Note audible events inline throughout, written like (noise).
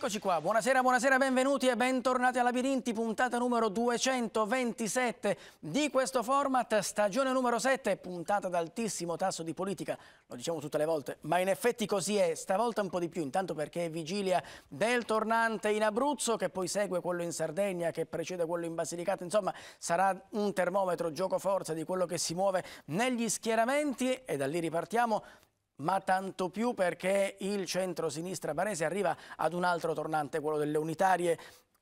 Eccoci qua, buonasera, buonasera, benvenuti e bentornati a Labirinti, puntata numero 227 di questo format, stagione numero 7, puntata ad altissimo tasso di politica, lo diciamo tutte le volte, ma in effetti così è, stavolta un po' di più, intanto perché è vigilia del tornante in Abruzzo, che poi segue quello in Sardegna, che precede quello in Basilicata, insomma sarà un termometro gioco forza di quello che si muove negli schieramenti e da lì ripartiamo ma tanto più perché il centro-sinistra barese arriva ad un altro tornante, quello delle unitarie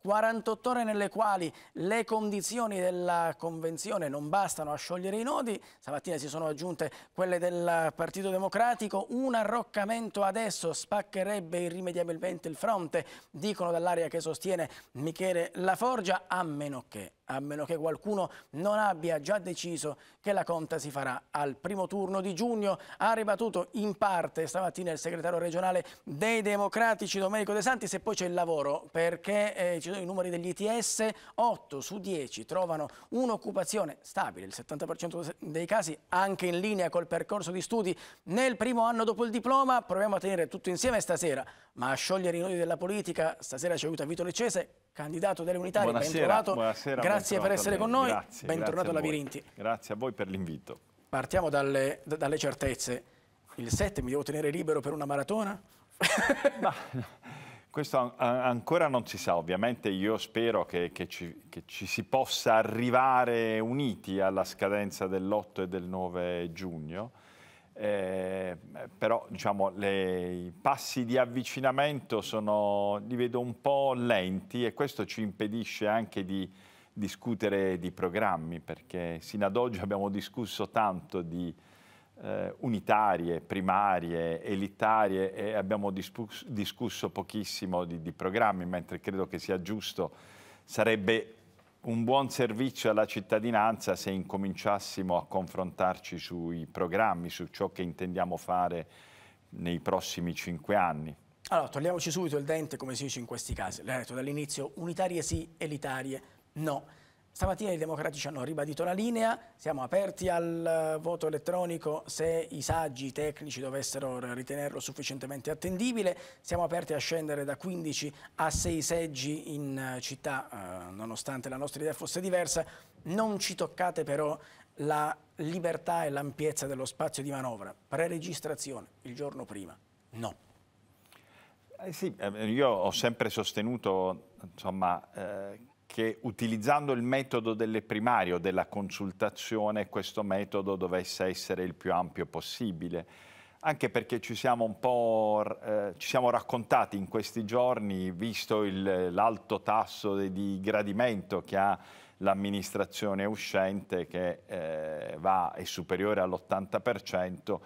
48 ore nelle quali le condizioni della convenzione non bastano a sciogliere i nodi, stamattina si sono aggiunte quelle del Partito Democratico, un arroccamento adesso spaccherebbe irrimediabilmente il fronte, dicono dall'area che sostiene Michele Laforgia, a meno che a meno che qualcuno non abbia già deciso che la conta si farà al primo turno di giugno. Ha ribattuto in parte stamattina il segretario regionale dei Democratici Domenico De Santi, se poi c'è il lavoro perché eh, ci sono i numeri degli ITS, 8 su 10 trovano un'occupazione stabile, il 70% dei casi anche in linea col percorso di studi nel primo anno dopo il diploma. Proviamo a tenere tutto insieme stasera, ma a sciogliere i nodi della politica, stasera ci aiuta Vito Leccese, candidato delle unità, Buonasera. ben trovato. Buonasera. Grazie grazie per essere con noi, grazie, bentornato a Labirinti. Grazie a voi per l'invito. Partiamo dalle, dalle certezze. Il 7 mi devo tenere libero per una maratona? (laughs) Ma, questo ancora non si sa, ovviamente io spero che, che, ci, che ci, si possa arrivare uniti alla scadenza dell'8 e del 9 giugno, eh, però diciamo, le, i passi di avvicinamento sono, li vedo un po' lenti e questo ci impedisce anche di discutere di programmi, perché sino ad oggi abbiamo discusso tanto di eh, unitarie, primarie, elitarie e abbiamo discusso pochissimo di, di programmi, mentre credo che sia giusto, sarebbe un buon servizio alla cittadinanza se incominciassimo a confrontarci sui programmi, su ciò che intendiamo fare nei prossimi cinque anni. Allora, togliamoci subito il dente, come si dice in questi casi. L'ha detto dall'inizio, unitarie sì, elitarie No. Stamattina i democratici hanno ribadito la linea, siamo aperti al eh, voto elettronico se i saggi tecnici dovessero ritenerlo sufficientemente attendibile, siamo aperti a scendere da 15 a 6 seggi in eh, città, eh, nonostante la nostra idea fosse diversa, non ci toccate però la libertà e l'ampiezza dello spazio di manovra, preregistrazione il giorno prima, no. Eh sì, eh, io ho sempre sostenuto insomma, eh, che utilizzando il metodo delle primarie o della consultazione questo metodo dovesse essere il più ampio possibile, anche perché ci siamo un po' eh, ci siamo raccontati in questi giorni, visto l'alto tasso di, di gradimento che ha l'amministrazione uscente che eh, va, è superiore all'80%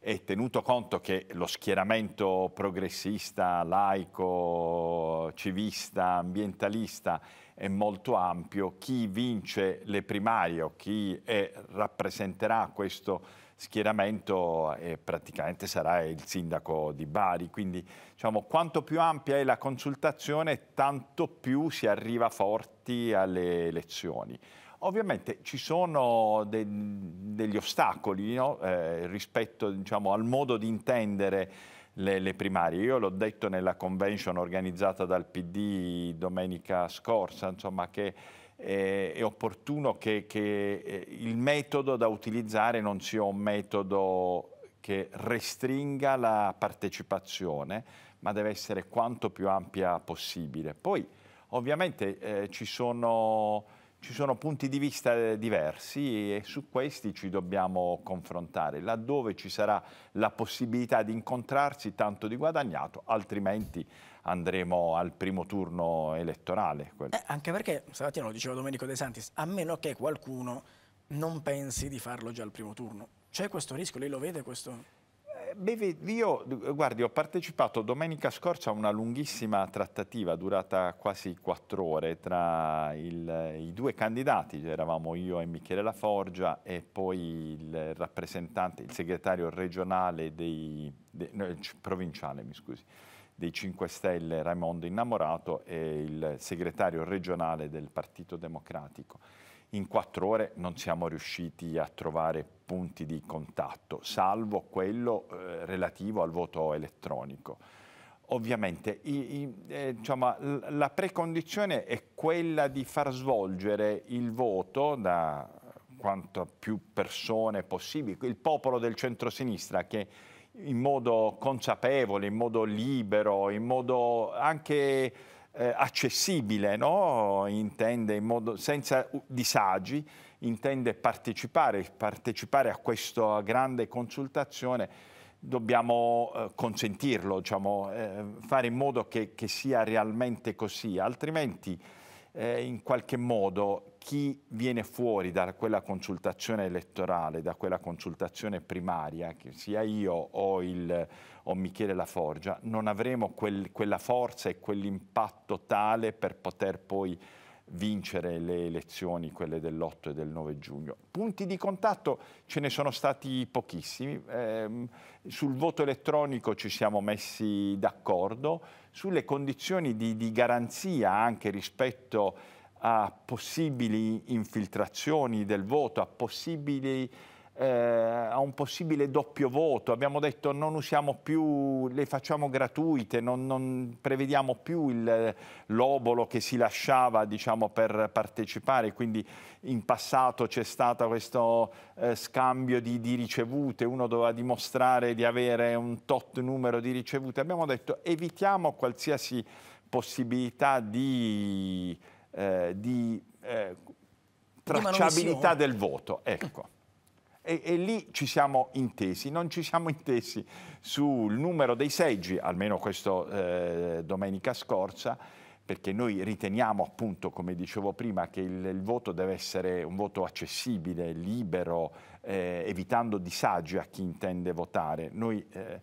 e tenuto conto che lo schieramento progressista, laico, civista, ambientalista è molto ampio. Chi vince le primarie o chi è, rappresenterà questo schieramento eh, praticamente sarà il sindaco di Bari. Quindi diciamo, quanto più ampia è la consultazione, tanto più si arriva forti alle elezioni. Ovviamente ci sono de degli ostacoli no? eh, rispetto diciamo, al modo di intendere le, le primarie. Io l'ho detto nella convention organizzata dal PD domenica scorsa, insomma, che è opportuno che, che eh, il metodo da utilizzare non sia un metodo che restringa la partecipazione, ma deve essere quanto più ampia possibile. Poi ovviamente eh, ci sono ci sono punti di vista eh, diversi e su questi ci dobbiamo confrontare, laddove ci sarà la possibilità di incontrarsi tanto di guadagnato, altrimenti andremo al primo turno elettorale. Eh, anche perché, stamattina lo diceva Domenico De Santis, a meno che qualcuno non pensi di farlo già al primo turno. C'è questo rischio, lei lo vede questo? Beh, io eh, guardi, ho partecipato domenica scorsa a una lunghissima trattativa durata quasi quattro ore tra il, i due candidati, eravamo io e Michele Laforgia e poi il rappresentante, il segretario regionale dei, de, no, provinciale, mi scusi, dei 5 Stelle Raimondo Innamorato e il segretario regionale del Partito Democratico. In quattro ore non siamo riusciti a trovare punti di contatto, salvo quello eh, relativo al voto elettronico. Ovviamente i, i, eh, diciamo, la precondizione è quella di far svolgere il voto da quanto più persone possibili, il popolo del centrosinistra che in modo consapevole, in modo libero, in modo anche eh, accessibile, no? intende in modo, senza disagi, intende partecipare, partecipare a questa grande consultazione dobbiamo eh, consentirlo, diciamo, eh, fare in modo che, che, sia realmente così, altrimenti eh, in qualche modo chi viene fuori da quella consultazione elettorale, da quella consultazione primaria, che sia io o, il, o Michele Laforgia, non avremo quel, quella forza e quell'impatto tale per poter poi vincere le elezioni, quelle dell'8 e del 9 giugno. Punti di contatto ce ne sono stati pochissimi, eh, sul voto elettronico ci siamo messi d'accordo, sulle condizioni di, di garanzia anche rispetto a possibili infiltrazioni del voto, a, possibili, eh, a un possibile doppio voto. Abbiamo detto non usiamo più, le facciamo gratuite, non, non prevediamo più l'obolo che si lasciava diciamo, per partecipare, quindi in passato c'è stato questo eh, scambio di, di ricevute, uno doveva dimostrare di avere un tot numero di ricevute. Abbiamo detto evitiamo qualsiasi possibilità di eh, di eh, tracciabilità del voto. Ecco. E, e, lì ci siamo intesi, non ci siamo intesi sul numero dei seggi, almeno questo eh, domenica scorsa, perché noi riteniamo appunto, come dicevo prima, che il, il voto deve essere un voto accessibile, libero, eh, evitando disagi a chi intende votare. Noi eh,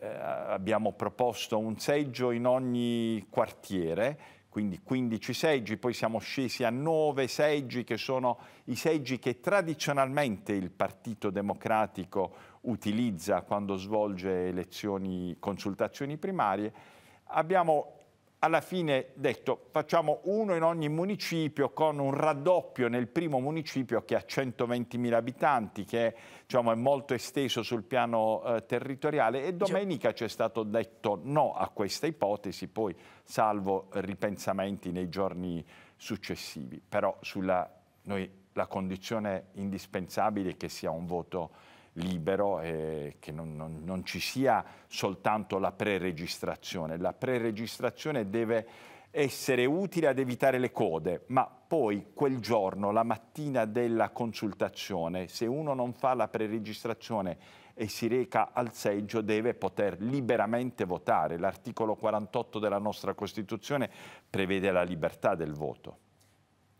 eh abbiamo proposto un seggio in ogni quartiere, quindi 15 seggi, poi siamo scesi a 9 seggi che sono i seggi che tradizionalmente il Partito Democratico utilizza quando svolge elezioni, consultazioni primarie. Abbiamo alla fine detto facciamo uno in ogni municipio con un raddoppio nel primo municipio che ha 120.000 abitanti, che diciamo, è molto esteso sul piano eh, territoriale e domenica c'è stato detto no a questa ipotesi, poi salvo ripensamenti nei giorni successivi. Però sulla, noi, la condizione indispensabile è che sia un voto libero e che non, non, non ci sia soltanto la preregistrazione. La preregistrazione deve essere utile ad evitare le code, ma poi quel giorno, la mattina della consultazione, se uno non fa la preregistrazione e si reca al seggio deve poter liberamente votare. L'articolo 48 della nostra Costituzione prevede la libertà del voto.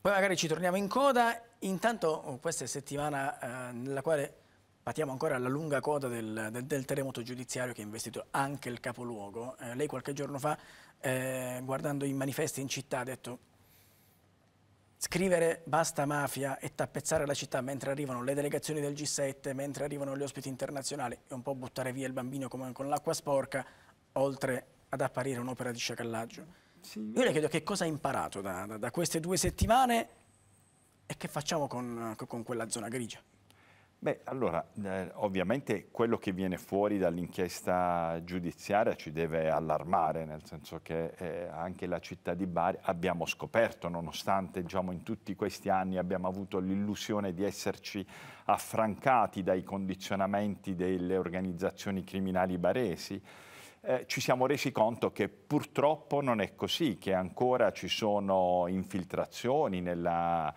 Poi magari ci torniamo in coda, intanto oh, questa è settimana eh, nella quale Patiamo ancora alla lunga coda del, del, del, terremoto giudiziario che ha investito anche il capoluogo. Eh, lei qualche giorno fa, eh, guardando i manifesti in città, ha detto scrivere basta mafia e tappezzare la città mentre arrivano le delegazioni del G7, mentre arrivano gli ospiti internazionali e un po' buttare via il bambino come con l'acqua sporca, oltre ad apparire un'opera di sciacallaggio. Sì. Io le chiedo che cosa ha imparato da, da, da, queste due settimane e che facciamo con, con quella zona grigia. Beh, allora, eh, ovviamente quello che viene fuori dall'inchiesta giudiziaria ci deve allarmare, nel senso che eh, anche la città di Bari abbiamo scoperto, nonostante diciamo, in tutti questi anni abbiamo avuto l'illusione di esserci affrancati dai condizionamenti delle organizzazioni criminali baresi, eh, ci siamo resi conto che purtroppo non è così, che ancora ci sono infiltrazioni nella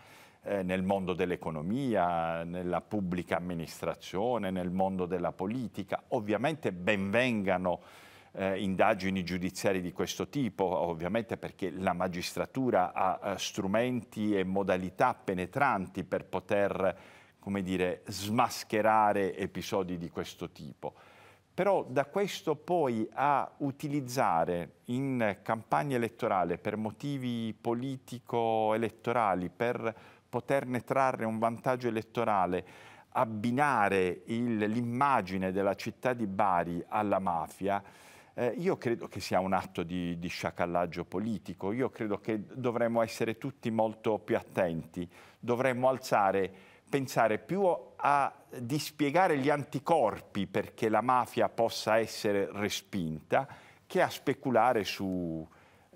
eh, nel mondo dell'economia, nella pubblica amministrazione, nel mondo della politica. Ovviamente benvengano eh, indagini giudiziarie di questo tipo, ovviamente perché la magistratura ha eh, strumenti e modalità penetranti per poter come dire, smascherare episodi di questo tipo. Però da questo poi a utilizzare in campagna elettorale per motivi politico-elettorali, per poterne trarre un vantaggio elettorale, abbinare l'immagine della città di Bari alla mafia, eh, io credo che sia un atto di, di, sciacallaggio politico, io credo che dovremmo essere tutti molto più attenti, dovremmo alzare, pensare più a dispiegare gli anticorpi perché la mafia possa essere respinta che a speculare su,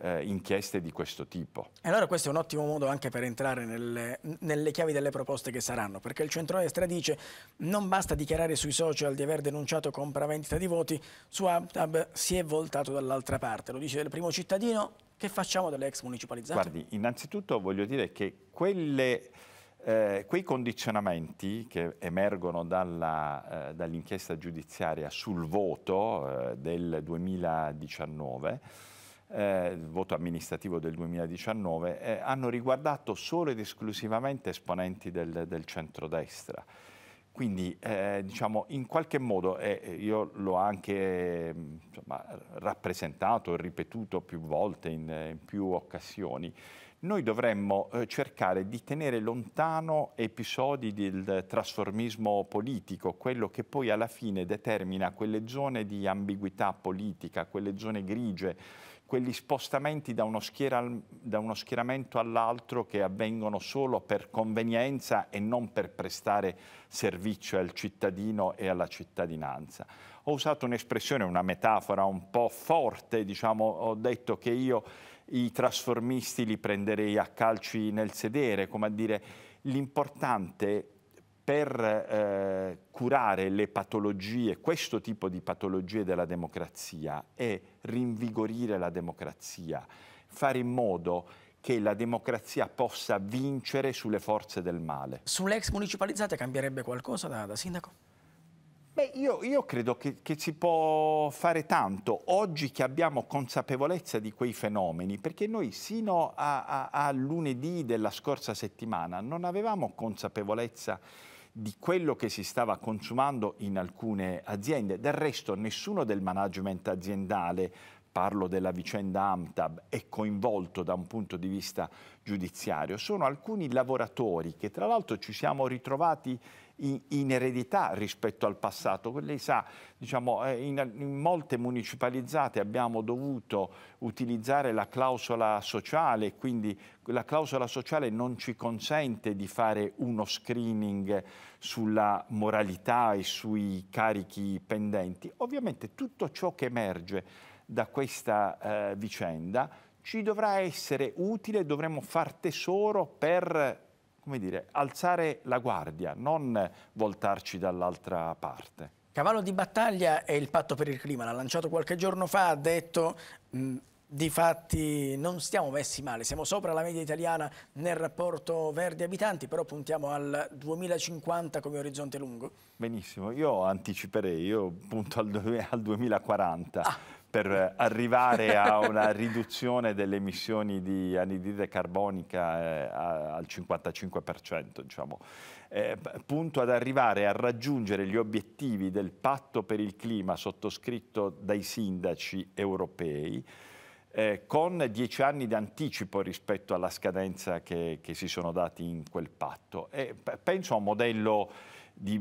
eh, inchieste di questo tipo. E Allora questo è un ottimo modo anche per entrare nelle, nelle chiavi delle proposte che saranno, perché il centrodestra dice non basta dichiarare sui social di aver denunciato compravendita di voti, su Aptab si è voltato dall'altra parte, lo dice del primo cittadino, che facciamo delle ex municipalizzate? Guardi, innanzitutto voglio dire che quelle... Eh, quei condizionamenti che emergono dalla, eh, dall'inchiesta giudiziaria sul voto eh, del 2019 eh, il voto amministrativo del 2019, eh, hanno riguardato solo ed esclusivamente esponenti del, del centrodestra. Quindi eh, diciamo, in qualche modo, eh, eh io l'ho anche insomma, rappresentato e ripetuto più volte in, eh, in, più occasioni, noi dovremmo eh, cercare di tenere lontano episodi del trasformismo politico, quello che poi alla fine determina quelle zone di ambiguità politica, quelle zone grigie quegli spostamenti da uno, schiera, da uno schieramento all'altro che avvengono solo per convenienza e non per prestare servizio al cittadino e alla cittadinanza. Ho usato un'espressione, una metafora un po' forte, diciamo, ho detto che io i trasformisti li prenderei a calci nel sedere, come a dire l'importante per eh, curare le patologie, questo tipo di patologie della democrazia è rinvigorire la democrazia, fare in modo che la democrazia possa vincere sulle forze del male. Sull'ex municipalizzate cambierebbe qualcosa da, da sindaco? Beh, io, io credo che, che, si può fare tanto oggi che abbiamo consapevolezza di quei fenomeni, perché noi sino a, a, a lunedì della scorsa settimana non avevamo consapevolezza di quello che si stava consumando in alcune aziende. Del resto nessuno del management aziendale parlo della vicenda Amtab, è coinvolto da un punto di vista giudiziario, sono alcuni lavoratori che tra l'altro ci siamo ritrovati in, eredità rispetto al passato. Lei sa, diciamo, eh, in, in molte municipalizzate abbiamo dovuto utilizzare la clausola sociale, quindi la clausola sociale non ci consente di fare uno screening sulla moralità e sui carichi pendenti. Ovviamente tutto ciò che emerge da questa eh, vicenda ci dovrà essere utile, dovremo far tesoro per come dire, alzare la guardia, non voltarci dall'altra parte. Cavallo di battaglia è il patto per il clima, l'ha lanciato qualche giorno fa, ha detto mh, mm, di fatti non stiamo messi male, siamo sopra la media italiana nel rapporto verdi abitanti, però puntiamo al 2050 come orizzonte lungo. Benissimo, io anticiperei, io punto al, al 2040. Ah per arrivare a una riduzione delle emissioni di anidride carbonica eh, a, al 55%, diciamo. eh, punto ad arrivare a raggiungere gli obiettivi del patto per il clima sottoscritto dai sindaci europei, eh, con dieci anni di anticipo rispetto alla scadenza che, che si sono dati in quel patto. E penso a un modello di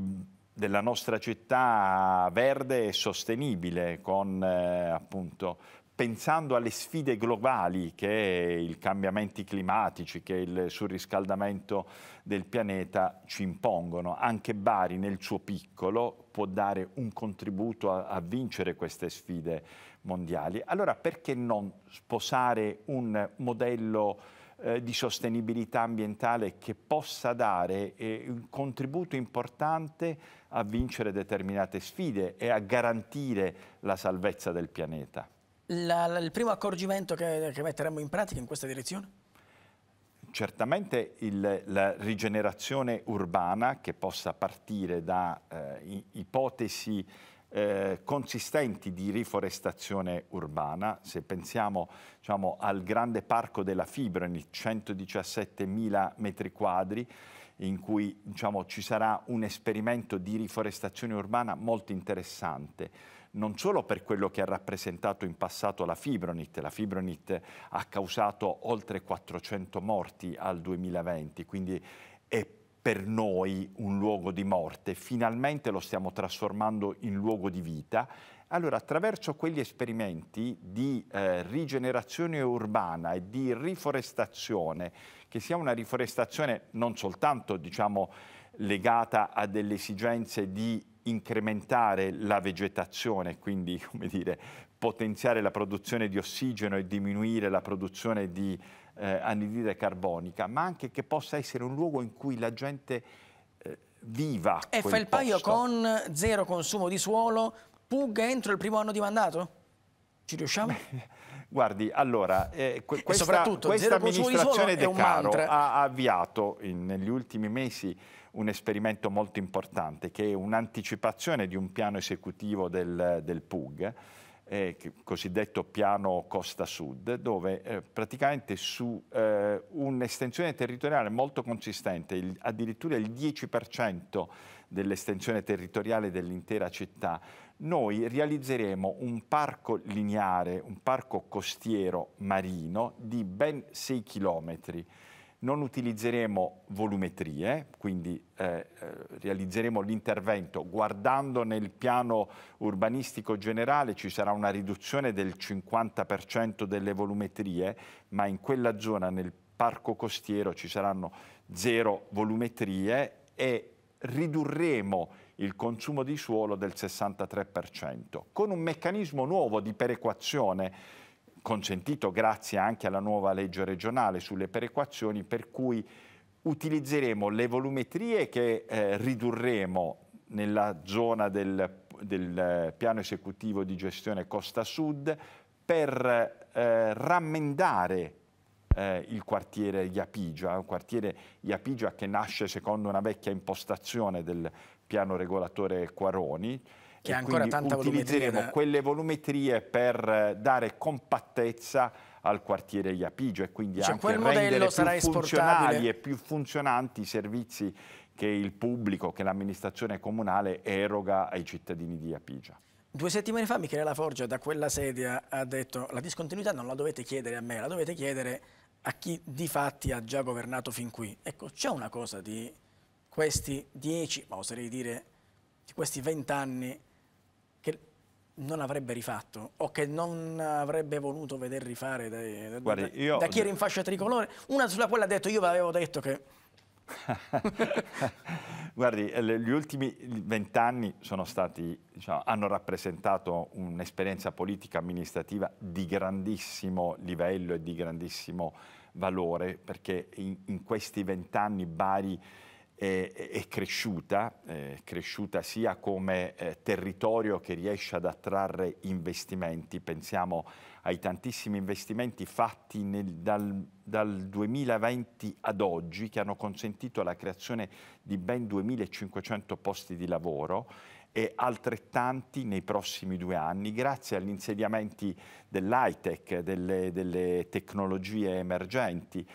della nostra città verde e sostenibile, con, eh, appunto, pensando alle sfide globali che i cambiamenti climatici, che il surriscaldamento del pianeta ci impongono. Anche Bari nel suo piccolo può dare un contributo a, a vincere queste sfide mondiali. Allora perché non sposare un modello eh, di sostenibilità ambientale che possa dare eh, un contributo importante a vincere determinate sfide e a garantire la salvezza del pianeta. La, la, il primo accorgimento che, che metteremo in pratica in questa direzione? Certamente il, la rigenerazione urbana che possa partire da eh, ipotesi eh, consistenti di riforestazione urbana. Se pensiamo diciamo, al grande parco della 117 mila metri quadri, in cui diciamo, ci sarà un esperimento di riforestazione urbana molto interessante non solo per quello che ha rappresentato in passato la Fibronit, la Fibronit ha causato oltre 400 morti al 2020, quindi è per noi un luogo di morte, finalmente lo stiamo trasformando in luogo di vita allora, attraverso quegli esperimenti di eh, rigenerazione urbana e di riforestazione, che sia una riforestazione non soltanto diciamo, legata a delle esigenze di incrementare la vegetazione, quindi (laughs) dire, potenziare la produzione di ossigeno e diminuire la produzione di eh, anidride carbonica, ma anche che possa essere un luogo in cui la gente eh, viva. E fa il paio con zero consumo di suolo, Pug entro il primo anno di mandato? Ci riusciamo? Beh, guardi, allora, eh, que questa, soprattutto, questa amministrazione De Caro ha avviato in, negli ultimi mesi un esperimento molto importante che è un'anticipazione di un piano esecutivo del, del PUG, eh, cosiddetto piano Costa Sud, dove eh, praticamente su eh, un'estensione territoriale molto consistente, il, addirittura il 10% dell'estensione territoriale dell'intera città, noi realizzeremo un parco lineare, un parco costiero marino di ben 6 chilometri. Non utilizzeremo volumetrie, quindi eh, eh, realizzeremo l'intervento guardando nel piano urbanistico generale ci sarà una riduzione del 50% delle volumetrie, ma in quella zona, nel parco costiero, ci saranno zero volumetrie e ridurremo il consumo di suolo del 63%, con un meccanismo nuovo di perequazione consentito grazie anche alla nuova legge regionale sulle perequazioni per cui utilizzeremo le volumetrie che eh, ridurremo nella zona del, del, eh, piano esecutivo di gestione Costa Sud per eh, rammendare eh, il quartiere Iapigia, un quartiere Iapigia che nasce secondo una vecchia impostazione del piano regolatore Quaroni. Che ha ancora tanta utilizzeremo quelle volumetrie per dare compattezza al quartiere Iapigio e quindi cioè, anche rendere più funzionali e più funzionanti i servizi che il pubblico, che l'amministrazione comunale eroga ai cittadini di Iapigio. Due settimane fa Michele Laforgia da quella sedia ha detto la discontinuità non la dovete chiedere a me, la dovete chiedere a chi di fatti ha già governato fin qui. Ecco, c'è una cosa di questi dieci, ma oserei dire di questi vent'anni che non avrebbe rifatto o che non avrebbe voluto veder rifare dai, Guardi, da, io... da, chi era in fascia tricolore. Una sulla quale ha detto, io avevo detto che... (laughs) Guardi, gli ultimi vent'anni diciamo, hanno rappresentato un'esperienza politica amministrativa di grandissimo livello e di grandissimo valore, perché in, in questi vent'anni Bari eh, è cresciuta, eh, cresciuta sia come eh, territorio che riesce ad attrarre investimenti, pensiamo ai tantissimi investimenti fatti nel, dal, dal 2020 ad oggi che hanno consentito la creazione di ben 2.500 posti di lavoro e altrettanti nei prossimi due anni grazie agli insediamenti dell'high tech, delle, delle tecnologie emergenti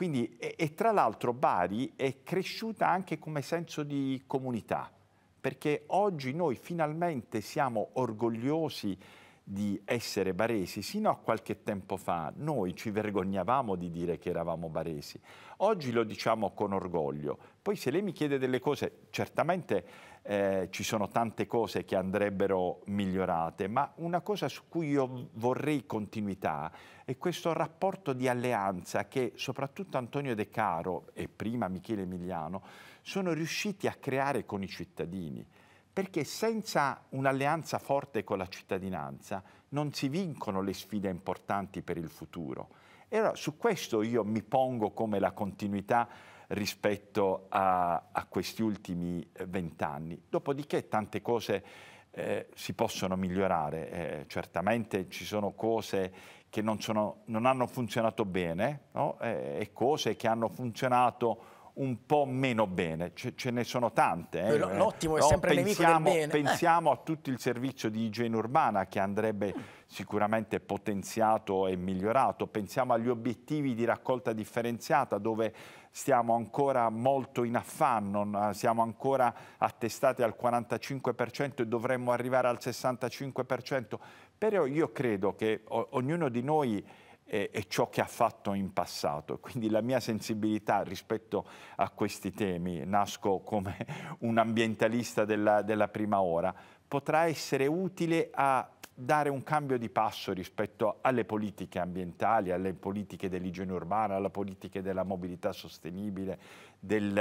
quindi, e, e tra l'altro Bari è cresciuta anche come senso di comunità, perché oggi noi finalmente siamo orgogliosi di essere baresi. Sino a qualche tempo fa noi ci vergognavamo di dire che eravamo baresi. Oggi lo diciamo con orgoglio. Poi se lei mi chiede delle cose, certamente eh, ci sono tante cose che andrebbero migliorate, ma una cosa su cui io vorrei continuità è questo rapporto di alleanza che soprattutto Antonio De Caro e prima Michele Emiliano sono riusciti a creare con i cittadini perché senza un'alleanza forte con la cittadinanza non si vincono le sfide importanti per il futuro. E allora su questo io mi pongo come la continuità rispetto a, a questi ultimi eh, vent'anni. Dopodiché tante cose eh, si possono migliorare, eh, certamente ci sono cose che non, sono, non hanno funzionato bene no? eh, e cose che hanno funzionato un po' meno bene, ce, ce ne sono tante. Eh. L'ottimo è no, sempre pensiamo, nemico del bene. Eh. Pensiamo eh. a tutto il servizio di igiene urbana che andrebbe sicuramente potenziato e migliorato, pensiamo agli obiettivi di raccolta differenziata dove stiamo ancora molto in affanno, siamo ancora attestati al 45% e dovremmo arrivare al 65%, però io credo che ognuno di noi e, e ciò che ha fatto in passato. Quindi la mia sensibilità rispetto a questi temi, nasco come (laughs) un ambientalista della, della prima ora, potrà essere utile a dare un cambio di passo rispetto alle politiche ambientali, alle politiche dell'igiene urbana, alle politiche della mobilità sostenibile, del,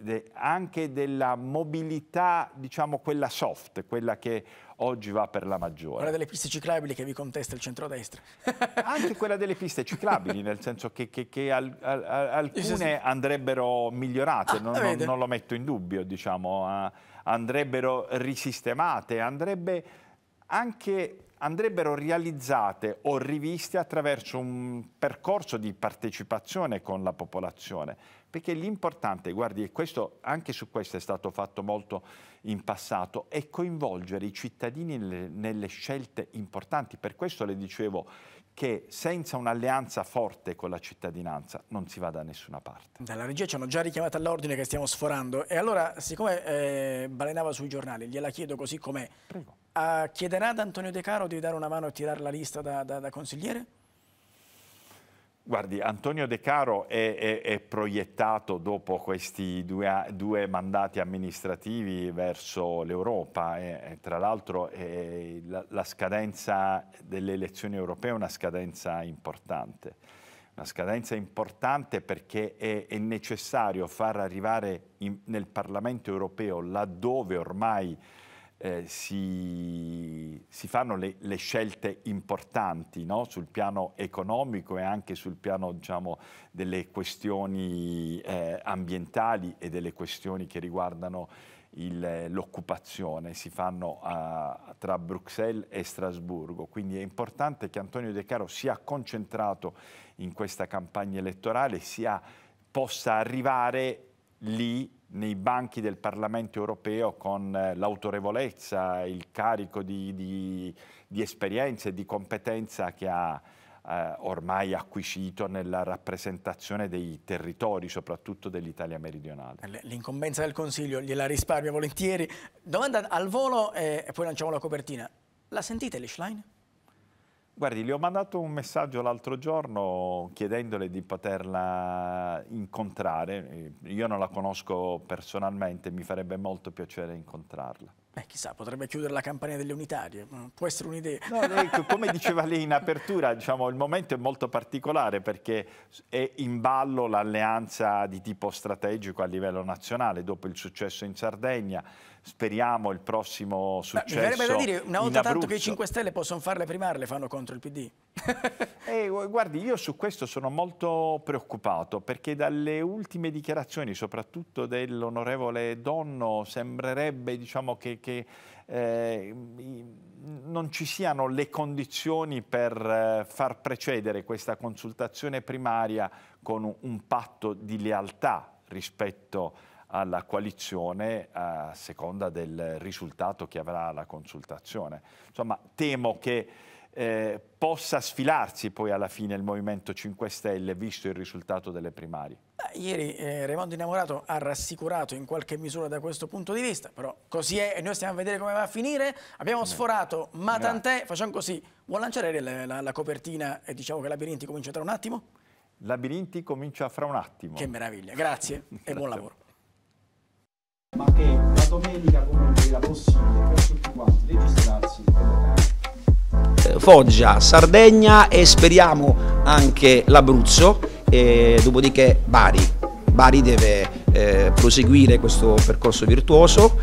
de, anche della mobilità, diciamo, quella soft, quella che oggi va per la maggiore. Quella delle piste ciclabili che vi contesta il centrodestra. (laughs) Anche quella delle piste ciclabili, nel senso che, che, che al, al, alcune andrebbero migliorate, ah, non, non, non, lo metto in dubbio, diciamo, andrebbero risistemate, andrebbe anche andrebbero realizzate o riviste attraverso un percorso di partecipazione con la popolazione. Perché l'importante, guardi, e questo, anche su questo è stato fatto molto in passato, è coinvolgere i cittadini nelle scelte importanti. Per questo le dicevo, che senza un'alleanza forte con la cittadinanza non si va da nessuna parte. Dalla regia ci hanno già richiamato all'ordine che stiamo sforando e allora siccome eh, balenava sui giornali, gliela chiedo così com'è, ah, chiederà ad Antonio De Caro di dare una mano e tirare la lista da, da, da consigliere? Guardi, Antonio De Caro è, è, è proiettato dopo questi due, due mandati amministrativi verso l'Europa e, eh, eh, tra l'altro eh, la, la, scadenza delle elezioni europee è una scadenza importante. Una scadenza importante perché è, è necessario far arrivare in, nel Parlamento europeo, laddove ormai eh, si, si, fanno le, le scelte importanti no? sul piano economico e anche sul piano diciamo, delle questioni eh, ambientali e delle questioni che riguardano l'occupazione si fanno a, tra Bruxelles e Strasburgo, quindi è importante che Antonio De Caro sia concentrato in questa campagna elettorale, sia, possa arrivare lì nei banchi del Parlamento europeo con eh, l'autorevolezza, il carico di, di, di esperienza e di competenza che ha eh, ormai acquisito nella rappresentazione dei territori, soprattutto dell'Italia meridionale. L'incombenza del Consiglio gliela risparmia volentieri. Domanda al volo eh, e poi lanciamo la copertina. La sentite, Lischlein? Guardi, le ho mandato un messaggio l'altro giorno chiedendole di poterla incontrare. Io non la conosco personalmente, mi farebbe molto piacere incontrarla. Beh, chissà, potrebbe chiudere la campagna delle unitarie, mm, può essere un'idea. No, ecco, (laughs) come diceva lei in apertura, diciamo, il momento è molto particolare perché è in ballo l'alleanza di tipo strategico a livello nazionale dopo il successo in Sardegna. Speriamo il prossimo successo. Beh, mi verrebbe da dire, una volta tanto che i 5 Stelle possono fare le primarie, le fanno contro il PD. (laughs) eh, guardi, io su questo sono molto preoccupato perché dalle ultime dichiarazioni, soprattutto dell'onorevole Donno, sembrerebbe diciamo, che che eh, non ci siano le condizioni per eh, far precedere questa consultazione primaria con un patto di lealtà rispetto alla coalizione a seconda del risultato che avrà la consultazione. Insomma, temo che eh, possa sfilarsi poi alla fine il Movimento 5 Stelle, visto il risultato delle primarie? Ieri eh, Raimondo Inamorato ha rassicurato in qualche misura da questo punto di vista, però così è e noi stiamo a vedere come va a finire. Abbiamo sforato, ma tant'è, facciamo così. Vuol lanciare la, la, la copertina e diciamo che Labirinti comincia tra un attimo? Labirinti comincia fra un attimo. Che meraviglia, grazie, grazie. (laughs) e buon lavoro. Ma che la domenica come era possibile per tutti quanti registrarsi Foggia, Sardegna e speriamo anche l'Abruzzo, e dopodiché Bari. Bari deve eh, proseguire questo percorso virtuoso.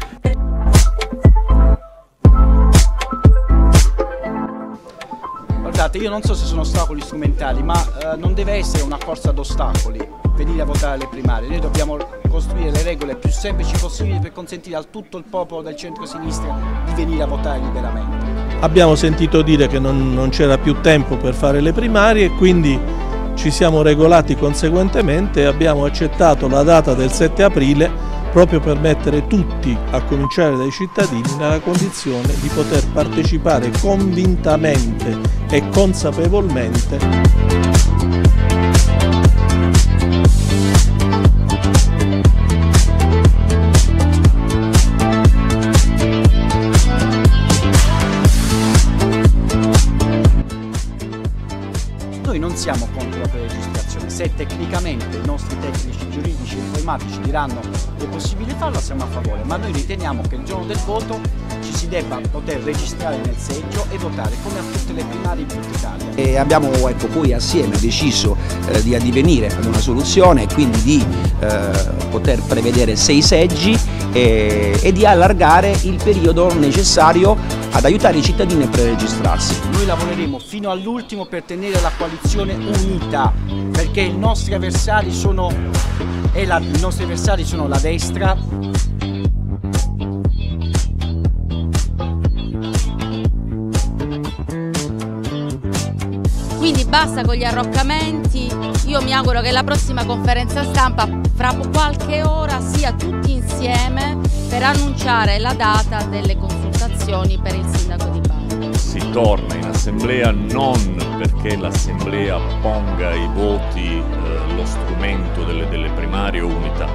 Guardate, io non so se sono ostacoli strumentali, ma eh, non deve essere una corsa ad ostacoli venire a votare alle primarie. Noi dobbiamo costruire le regole più semplici possibili per consentire al tutto il popolo del centro-sinistra di venire a votare liberamente abbiamo sentito dire che non, non c'era più tempo per fare le primarie, quindi ci siamo regolati conseguentemente e abbiamo accettato la data del 7 aprile proprio per mettere tutti, a cominciare dai cittadini, nella condizione di poter partecipare convintamente e consapevolmente siamo contro la pre-registrazione. Se tecnicamente i nostri tecnici giuridici e informatici diranno che è possibile farla, siamo a favore, ma noi riteniamo che il giorno del voto ci si debba poter registrare nel seggio e votare come a tutte le primarie in tutta Italia. E abbiamo ecco, poi assieme deciso eh, di addivenire ad una soluzione e quindi di eh, poter prevedere sei seggi e, eh, e di allargare il periodo necessario ad aiutare i cittadini a preregistrarsi. Noi lavoreremo fino all'ultimo per tenere la coalizione unita, perché i nostri avversari sono, la, i nostri avversari sono la destra, Quindi basta con gli arroccamenti, io mi auguro che la prossima conferenza stampa fra qualche ora sia tutti insieme per annunciare la data delle conferenze votazioni per il sindaco di Bari. Si torna in assemblea non perché l'assemblea ponga i voti eh, lo strumento delle, delle primarie unità,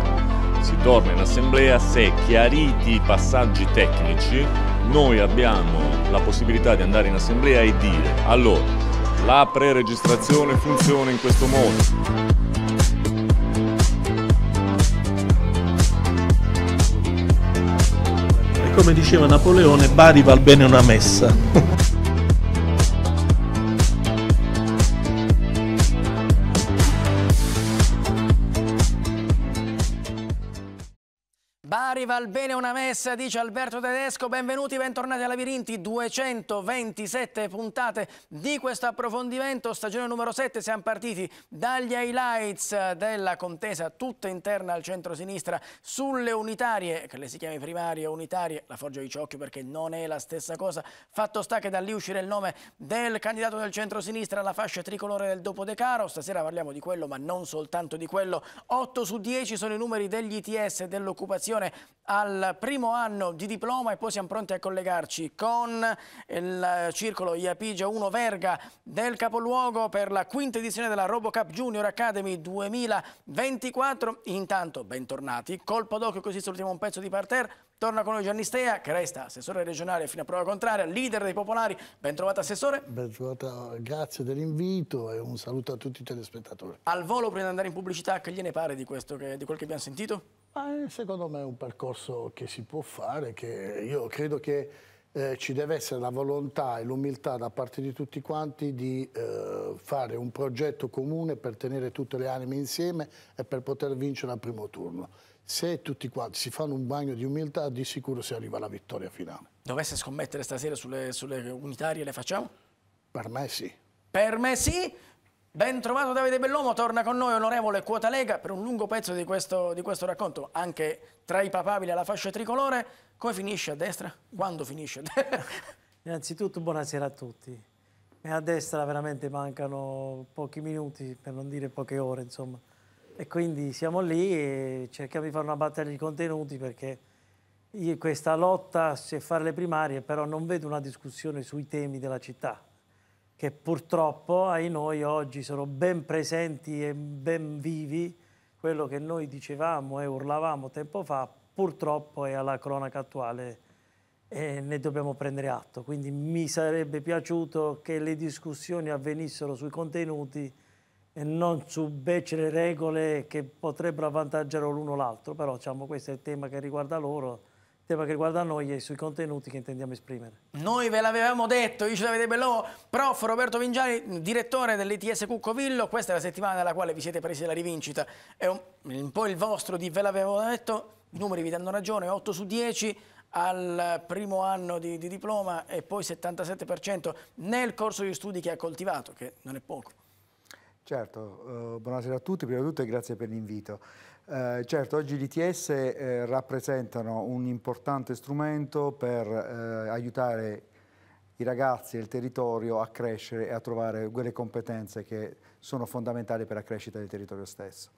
si torna in assemblea se chiariti i passaggi tecnici noi abbiamo la possibilità di andare in assemblea e dire allora la pre-registrazione funziona in questo modo come diceva Napoleone, Bari val bene una messa. (laughs) va al bene una messa, dice Alberto Tedesco. Benvenuti, bentornati a Labirinti. 227 puntate di questo approfondimento, stagione numero 7. Siamo partiti dagli highlights della contesa tutta interna al centro-sinistra sulle unitarie, che le si chiami primarie unitarie, la forgia di Ciocchio perché non è la stessa cosa. Fatto sta che da lì uscirà il nome del candidato del centro-sinistra alla fascia tricolore del Dopo De Caro. Stasera parliamo di quello, ma non soltanto di quello. 8 su 10 sono i numeri degli ITS dell'occupazione al primo anno di diploma e poi siamo pronti a collegarci con il circolo Iapigia 1 Verga del capoluogo per la quinta edizione della RoboCup Junior Academy 2024. Intanto bentornati, colpo d'occhio così sull'ultimo un pezzo di parterre Torna con noi Gianni Stea, che resta assessore regionale fino a prova contraria, leader dei popolari. Bentrovata assessore. Bentrovata, grazie dell'invito e un saluto a tutti i telespettatori. Al volo prima di andare in pubblicità, che gliene pare di, questo, che, di quel che abbiamo sentito? Ma eh, secondo me è un percorso che si può fare, che io credo che eh, ci deve essere la volontà e l'umiltà da parte di tutti quanti di eh, fare un progetto comune per tenere tutte le anime insieme e per poter vincere al primo turno se tutti quanti si fanno un bagno di umiltà, di sicuro si arriva alla vittoria finale. Dovesse scommettere stasera sulle, sulle unitarie, le facciamo? Per me sì. Per me sì? Ben trovato Davide Bellomo, torna con noi onorevole Quota Lega per un lungo pezzo di questo, di questo, racconto, anche tra i papabili alla fascia tricolore. Come finisce a destra? Quando finisce? (laughs) Innanzitutto buonasera a tutti. E a destra veramente mancano pochi minuti, per non dire poche ore, insomma. E quindi siamo lì e cerchiamo di fare una battaglia di contenuti perché io questa lotta se fare le primarie però non vedo una discussione sui temi della città che purtroppo ai noi oggi sono ben presenti e ben vivi quello che noi dicevamo e urlavamo tempo fa purtroppo è alla cronaca attuale e ne dobbiamo prendere atto quindi mi sarebbe piaciuto che le discussioni avvenissero sui contenuti e non su becere regole che potrebbero avvantaggiare l'uno o l'altro, però diciamo, questo è il tema che riguarda loro il tema che riguarda noi e sui contenuti che intendiamo esprimere. Noi ve l'avevamo detto, io ce l'avete bello, prof. Roberto Vingiani, direttore dell'ETS Cuccovillo, questa è la settimana nella quale vi siete presi la rivincita, è un, un po' il vostro di ve l'avevo detto, i numeri vi danno ragione, 8 su 10 al primo anno di, di diploma e poi 77% nel corso di studi che ha coltivato, che non è poco. Certo, eh, buonasera a tutti, prima di tutto grazie per l'invito. Eh, certo, oggi gli ITS eh, rappresentano un importante strumento per eh, aiutare i ragazzi e il territorio a crescere e a trovare quelle competenze che sono fondamentali per la crescita del territorio stesso.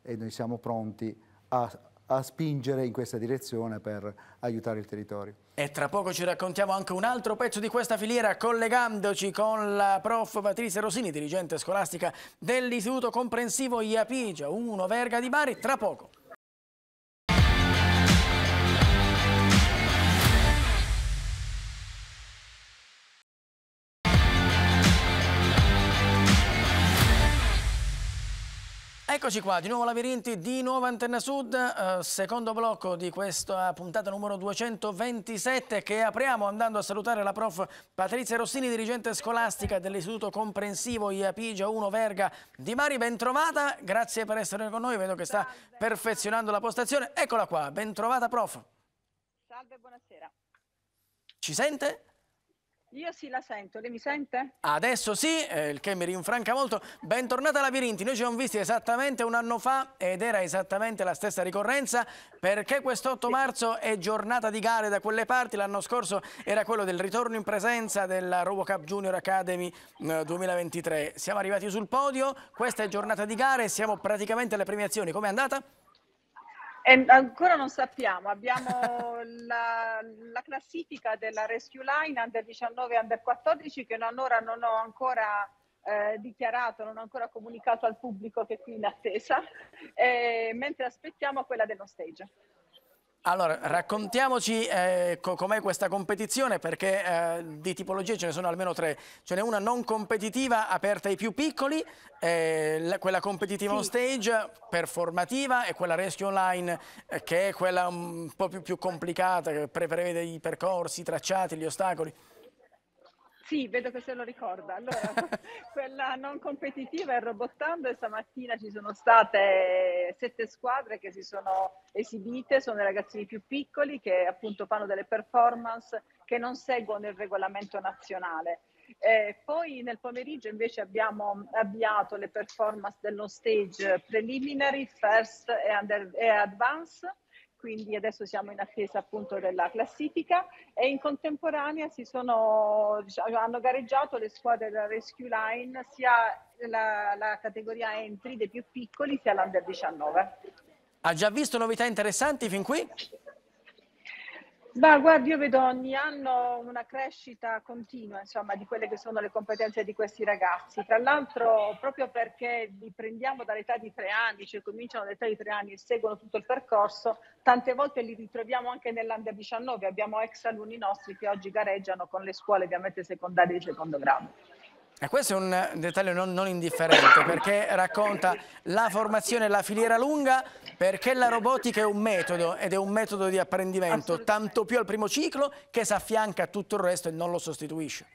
E noi siamo pronti a a spingere in questa direzione per aiutare il territorio. E tra poco ci raccontiamo anche un altro pezzo di questa filiera collegandoci con la prof Patrizia Rosini, dirigente scolastica dell'Istituto Comprensivo Iapigia, 1 Verga di Bari, tra poco. Eccoci qua, di nuovo Labirinti, di nuovo Antenna Sud, eh, secondo blocco di questa puntata numero 227 che apriamo andando a salutare la prof Patrizia Rossini, dirigente scolastica dell'Istituto Comprensivo IAPIGIA 1 Verga di Bari. Bentrovata, grazie per essere con noi, vedo che sta Salve. perfezionando la postazione. Eccola qua, bentrovata prof. Salve, buonasera. Ci sente? Sì. Io sì la sento, lei mi sente? Adesso sì, eh, il che mi rinfranca molto. Bentornata a Labirinti, noi ci siamo visti esattamente un anno fa ed era esattamente la stessa ricorrenza perché quest'8 marzo è giornata di gare da quelle parti, l'anno scorso era quello del ritorno in presenza della RoboCup Junior Academy 2023. Mm, siamo arrivati sul podio, questa è giornata di gare, siamo praticamente alle premiazioni, com'è andata? ancora non sappiamo, abbiamo (laughs) la, la, classifica della Rescue Line Under 19 e Under 14 che ancora non ho ancora eh, dichiarato, non ho ancora comunicato al pubblico che è qui in attesa, eh, mentre aspettiamo quella dello stage. Allora, raccontiamoci eh, com'è questa competizione perché eh, di tipologie ce ne sono almeno tre. Ce n'è una non competitiva aperta ai più piccoli, eh, quella competitiva sì. on stage performativa e quella rescue online eh, che è quella un po' più, più complicata, che prevede i percorsi, i tracciati, gli ostacoli. Sì, vedo che se lo ricorda. Allora, (laughs) quella non competitiva è robottando e stamattina ci sono state sette squadre che si sono esibite, sono i ragazzini più piccoli che appunto fanno delle performance che non seguono il regolamento nazionale. Eh, poi nel pomeriggio invece abbiamo avviato le performance dello stage preliminary, first e, advanced quindi adesso siamo in attesa appunto della classifica e in contemporanea si sono, diciamo, hanno gareggiato le squadre della Rescue Line sia la, la categoria entry dei più piccoli sia l'Under 19. Ha già visto novità interessanti fin qui? Bah, guardi, io vedo ogni anno una crescita continua insomma, di quelle che sono le competenze di questi ragazzi. Tra l'altro, proprio perché li prendiamo dall'età di tre anni, cioè cominciano dall'età di tre anni e seguono tutto il percorso, tante volte li ritroviamo anche nell'Under 19. Abbiamo ex alunni nostri che oggi gareggiano con le scuole, ovviamente secondarie di secondo grado. E eh, questo è un dettaglio non, non, indifferente perché racconta la formazione, la filiera lunga, perché la robotica è un metodo ed è un metodo di apprendimento, tanto più al primo ciclo che si affianca a tutto il resto e non lo sostituisce.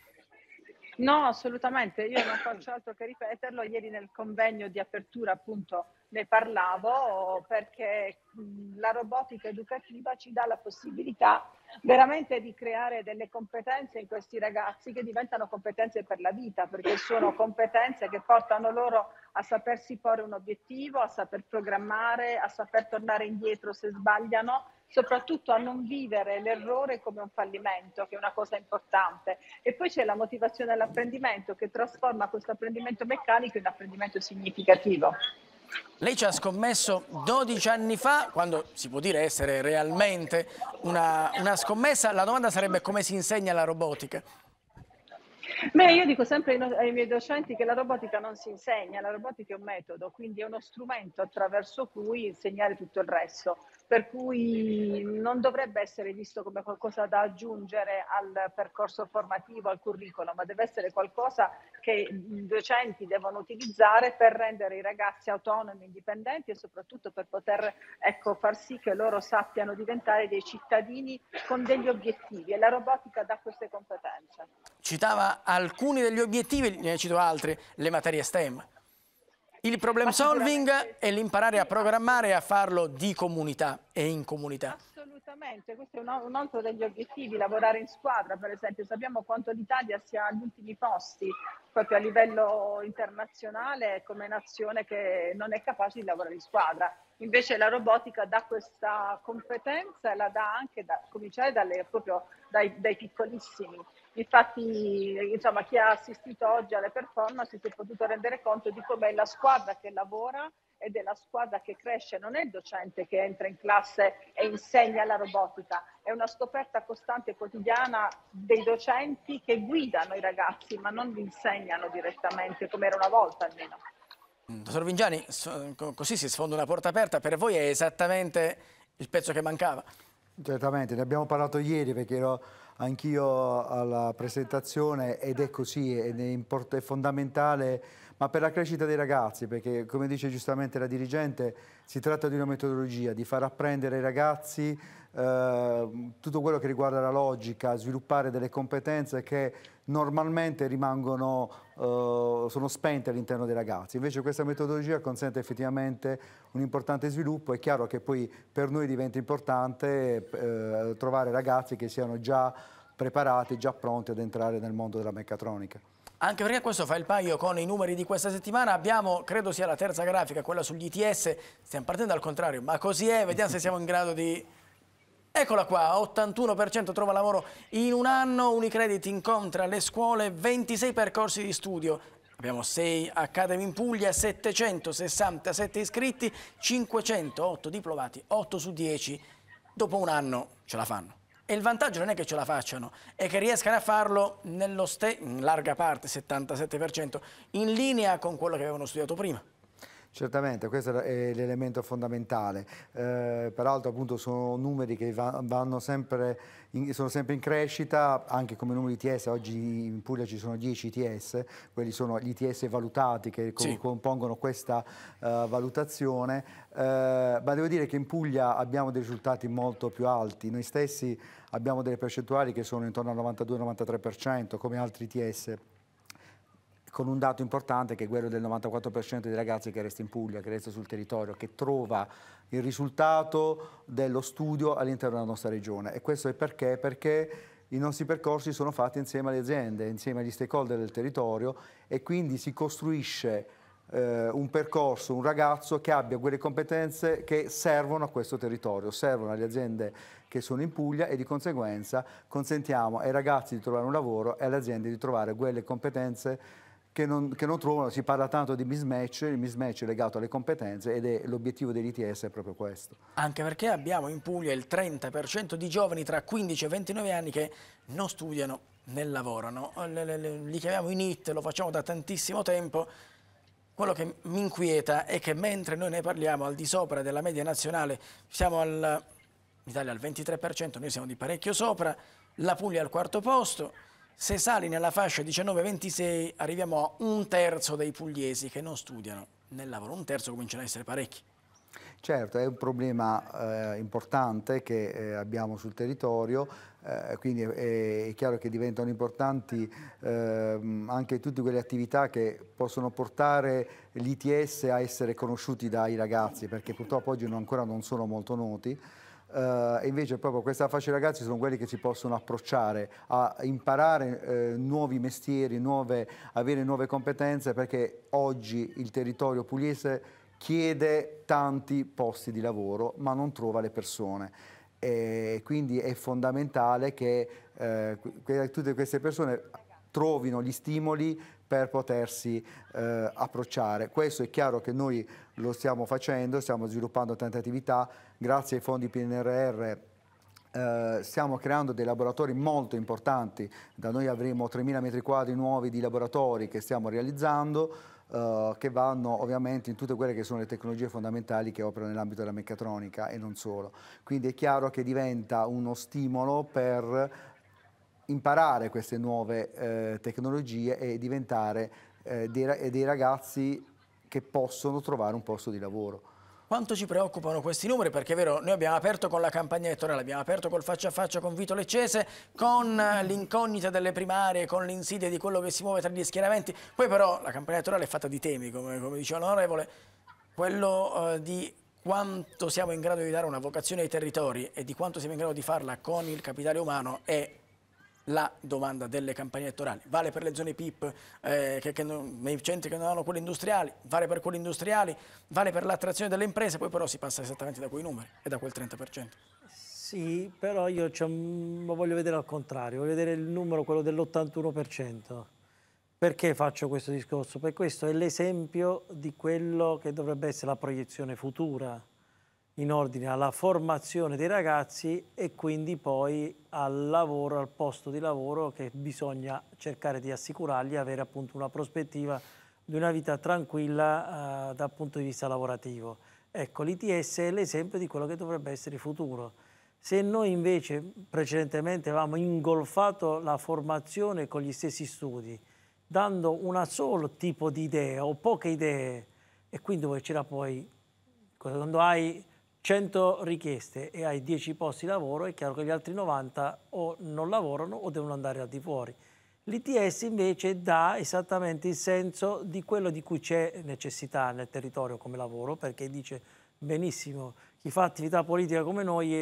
No, assolutamente, io non faccio altro che ripeterlo, ieri nel convegno di apertura appunto ne parlavo perché la robotica educativa ci dà la possibilità veramente di creare delle competenze in questi ragazzi che diventano competenze per la vita, perché sono competenze che portano loro a sapersi porre un obiettivo, a saper programmare, a saper tornare indietro se sbagliano, soprattutto a non vivere l'errore come un fallimento, che è una cosa importante. E poi c'è la motivazione all'apprendimento che trasforma questo apprendimento meccanico in apprendimento significativo. Lei ci ha scommesso 12 anni fa, quando si può dire essere realmente una, una scommessa, la domanda sarebbe come si insegna la robotica? Beh, io dico sempre ai, ai, miei docenti che la robotica non si insegna, la robotica è un metodo, quindi è uno strumento attraverso cui insegnare tutto il resto per cui non dovrebbe essere visto come qualcosa da aggiungere al percorso formativo, al curriculum, ma deve essere qualcosa che i docenti devono utilizzare per rendere i ragazzi autonomi, indipendenti e soprattutto per poter ecco, far sì che loro sappiano diventare dei cittadini con degli obiettivi e la robotica dà queste competenze. Citava alcuni degli obiettivi, ne cito altri, le materie STEM. Il problem solving è l'imparare a programmare e a farlo di comunità e in comunità. Assolutamente, questo è un, altro degli obiettivi, lavorare in squadra per esempio. Sappiamo quanto l'Italia sia agli ultimi posti proprio a livello internazionale come nazione che non è capace di lavorare in squadra. Invece la robotica dà questa competenza e la dà anche da cominciare dalle, proprio dai, dai, piccolissimi. Infatti, insomma, chi ha assistito oggi alle performance si è potuto rendere conto di come è la squadra che lavora ed è la squadra che cresce, non è il docente che entra in classe e insegna la robotica, è una scoperta costante e quotidiana dei docenti che guidano i ragazzi, ma non li insegnano direttamente come era una volta almeno. Mm, dottor Vingiani, così si sfonda una porta aperta, per voi è esattamente il pezzo che mancava? Certamente, ne abbiamo parlato ieri perché ero anch'io alla presentazione ed è così, è, è fondamentale ma per la crescita dei ragazzi, perché come dice giustamente la dirigente, si tratta di una metodologia, di far apprendere ai ragazzi eh, tutto quello che riguarda la logica, sviluppare delle competenze che normalmente rimangono, eh, sono spente all'interno dei ragazzi. Invece questa metodologia consente effettivamente un importante sviluppo, è chiaro che poi per noi diventa importante eh, trovare ragazzi che siano già preparati, già pronti ad entrare nel mondo della meccatronica. Anche perché questo fa il paio con i numeri di questa settimana, abbiamo, credo sia la terza grafica, quella sugli ITS, stiamo partendo al contrario, ma così è, vediamo se siamo in grado di... Eccola qua, 81% trova lavoro in un anno, Unicredit incontra le scuole, 26 percorsi di studio, abbiamo 6 Academy in Puglia, 767 iscritti, 508 diplomati, 8 su 10, dopo un anno ce la fanno. E il vantaggio non è che ce la facciano, è che riescano a farlo in larga parte, 77%, in linea con quello che avevano studiato prima. Certamente, questo è l'elemento fondamentale, eh, peraltro appunto sono numeri che vanno sempre in, sono sempre in crescita, anche come numero di ITS, oggi in Puglia ci sono 10 ITS, quelli sono gli ITS valutati che sì. compongono questa uh, valutazione, uh, ma devo dire che in Puglia abbiamo dei risultati molto più alti, noi stessi abbiamo delle percentuali che sono intorno al 92-93% come altri ITS con un dato importante che è quello del 94% dei ragazzi che resta in Puglia, che resta sul territorio, che trova il risultato dello studio all'interno della nostra regione. E questo è perché? Perché i nostri percorsi sono fatti insieme alle aziende, insieme agli stakeholder del territorio e quindi si costruisce eh, un percorso, un ragazzo che abbia quelle competenze che servono a questo territorio, servono alle aziende che sono in Puglia e di conseguenza consentiamo ai ragazzi di trovare un lavoro e alle aziende di trovare quelle competenze che non, che non, trovano, si parla tanto di mismatch, il mismatch è legato alle competenze ed è l'obiettivo dell'ITS è proprio questo. Anche perché abbiamo in Puglia il 30% di giovani tra 15 e 29 anni che non studiano né lavorano, li chiamiamo in IT, lo facciamo da tantissimo tempo, quello che mi inquieta è che mentre noi ne parliamo al di sopra della media nazionale, siamo al, in Italia al 23%, noi siamo di parecchio sopra, la Puglia al quarto posto, se sali nella fascia 19-26 arriviamo a un terzo dei pugliesi che non studiano nel lavoro, un terzo cominciano a essere parecchi. Certo, è un problema eh, importante che eh, abbiamo sul territorio, eh, quindi è, è, chiaro che diventano importanti ehm, anche tutte quelle attività che possono portare l'ITS a essere conosciuti dai ragazzi, perché purtroppo oggi non, ancora non sono molto noti. Uh, invece proprio questa fascia di ragazzi sono quelli che si possono approcciare a imparare eh, nuovi mestieri, nuove, avere nuove competenze perché oggi il territorio pugliese chiede tanti posti di lavoro ma non trova le persone e quindi è fondamentale che eh, tutte queste persone trovino gli stimoli per potersi eh, approcciare. Questo è chiaro che noi lo stiamo facendo, stiamo sviluppando tante attività, grazie ai fondi PNRR Uh, eh, stiamo creando dei laboratori molto importanti, da noi avremo 3.000 metri quadri nuovi di laboratori che stiamo realizzando, uh, che vanno ovviamente in tutte quelle che sono le tecnologie fondamentali che operano nell'ambito della meccatronica e non solo. Quindi è chiaro che diventa uno stimolo per imparare queste nuove eh, tecnologie e diventare eh, dei, dei ragazzi che possono trovare un posto di lavoro. Quanto ci preoccupano questi numeri? Perché è vero, noi abbiamo aperto con la campagna elettorale, abbiamo aperto col faccia a faccia con Vito Leccese, con eh, l'incognita delle primarie, con l'insidia di quello che si muove tra gli schieramenti. Poi però la campagna elettorale è fatta di temi, come, come diceva l'onorevole, quello eh, di quanto siamo in grado di dare una vocazione ai territori e di quanto siamo in grado di farla con il capitale umano è la domanda delle campagne elettorali. Vale per le zone PIP eh, che, che non, nei centri che non hanno quelle industriali, vale per quelle industriali, vale per l'attrazione delle imprese, poi però si passa esattamente da quei numeri e da quel 30%. Sì, però io lo voglio vedere al contrario, voglio vedere il numero, quello dell'81%. Perché faccio questo discorso? Perché questo è l'esempio di quello che dovrebbe essere la proiezione futura in ordine alla formazione dei ragazzi e quindi poi al lavoro, al posto di lavoro che bisogna cercare di assicurargli, avere appunto una prospettiva di una vita tranquilla eh, dal punto di vista lavorativo. Ecco, l'ITS è l'esempio di quello che dovrebbe essere il futuro. Se noi invece precedentemente avevamo ingolfato la formazione con gli stessi studi, dando una solo tipo di idea o poche idee, e quindi dove c'era poi, quando hai 100 richieste e hai 10 posti di lavoro, è chiaro che gli altri 90 o non lavorano o devono andare al di fuori. L'ITS invece dà esattamente il senso di quello di cui c'è necessità nel territorio come lavoro, perché dice benissimo chi fa attività politica come noi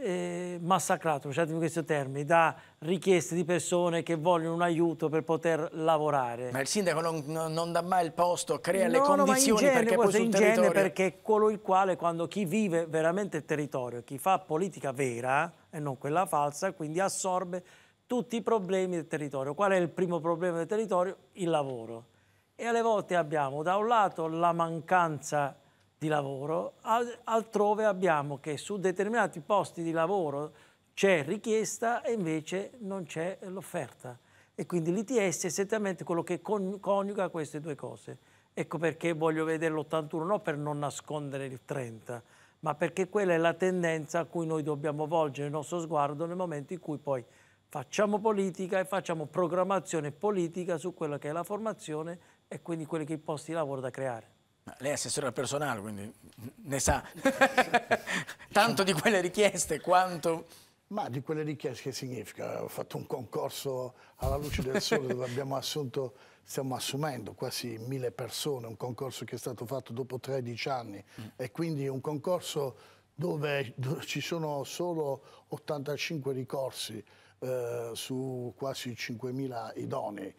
eh, massacrato, usatemi questo termine, da richieste di persone che vogliono un aiuto per poter lavorare. Ma il sindaco non, non, non dà mai il posto, crea no, le condizioni no, ma perché poi sul in territorio... perché è quello il quale quando chi vive veramente il territorio, chi fa politica vera e non quella falsa, quindi assorbe tutti i problemi del territorio. Qual è il primo problema del territorio? Il lavoro. E alle volte abbiamo da un lato la mancanza di lavoro, altrove abbiamo che su determinati posti di lavoro c'è richiesta e invece non c'è l'offerta. E quindi l'ITS è esattamente quello che coniuga queste due cose. Ecco perché voglio vedere l'81 non per non nascondere il 30, ma perché quella è la tendenza a cui noi dobbiamo volgere il nostro sguardo nel momento in cui poi facciamo politica e facciamo programmazione politica su quella che è la formazione e quindi quelli che i posti di lavoro da creare. Lei è assessore al personale, quindi ne sa (laughs) tanto di quelle richieste quanto... Ma di quelle richieste che significa? Ho fatto un concorso alla luce del sole dove abbiamo assunto, stiamo assumendo quasi mille persone, un concorso che è stato fatto dopo 13 anni mm. e quindi un concorso dove ci sono solo 85 ricorsi eh, su quasi 5.000 idonei.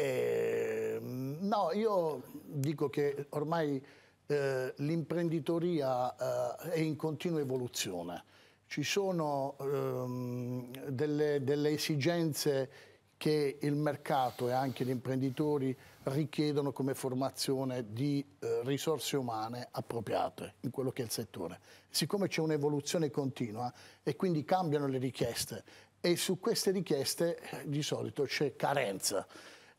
Eh, no, io dico che ormai eh, l'imprenditoria eh, è in continua evoluzione. Ci sono ehm, delle, delle esigenze che il mercato e anche gli imprenditori richiedono come formazione di eh, risorse umane appropriate in quello che è il settore. Siccome c'è un'evoluzione continua e quindi cambiano le richieste e su queste richieste eh, di solito c'è carenza.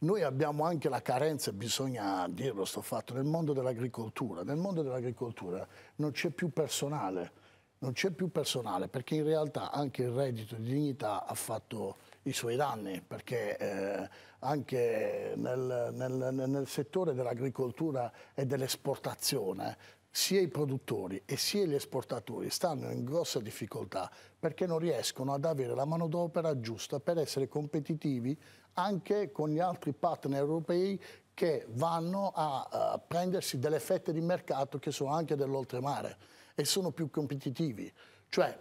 Noi abbiamo anche la carenza, bisogna dirlo sto fatto, nel mondo dell'agricoltura. Nel mondo dell'agricoltura non c'è più personale, non c'è più personale perché in realtà anche il reddito di dignità ha fatto i suoi danni perché eh, anche nel, nel, nel settore dell'agricoltura e dell'esportazione sia i produttori e sia gli esportatori stanno in grossa difficoltà perché non riescono ad avere la manodopera giusta per essere competitivi anche con gli altri partner europei che vanno a uh, prendersi delle fette di mercato che sono anche dell'oltremare e sono più competitivi. Cioè,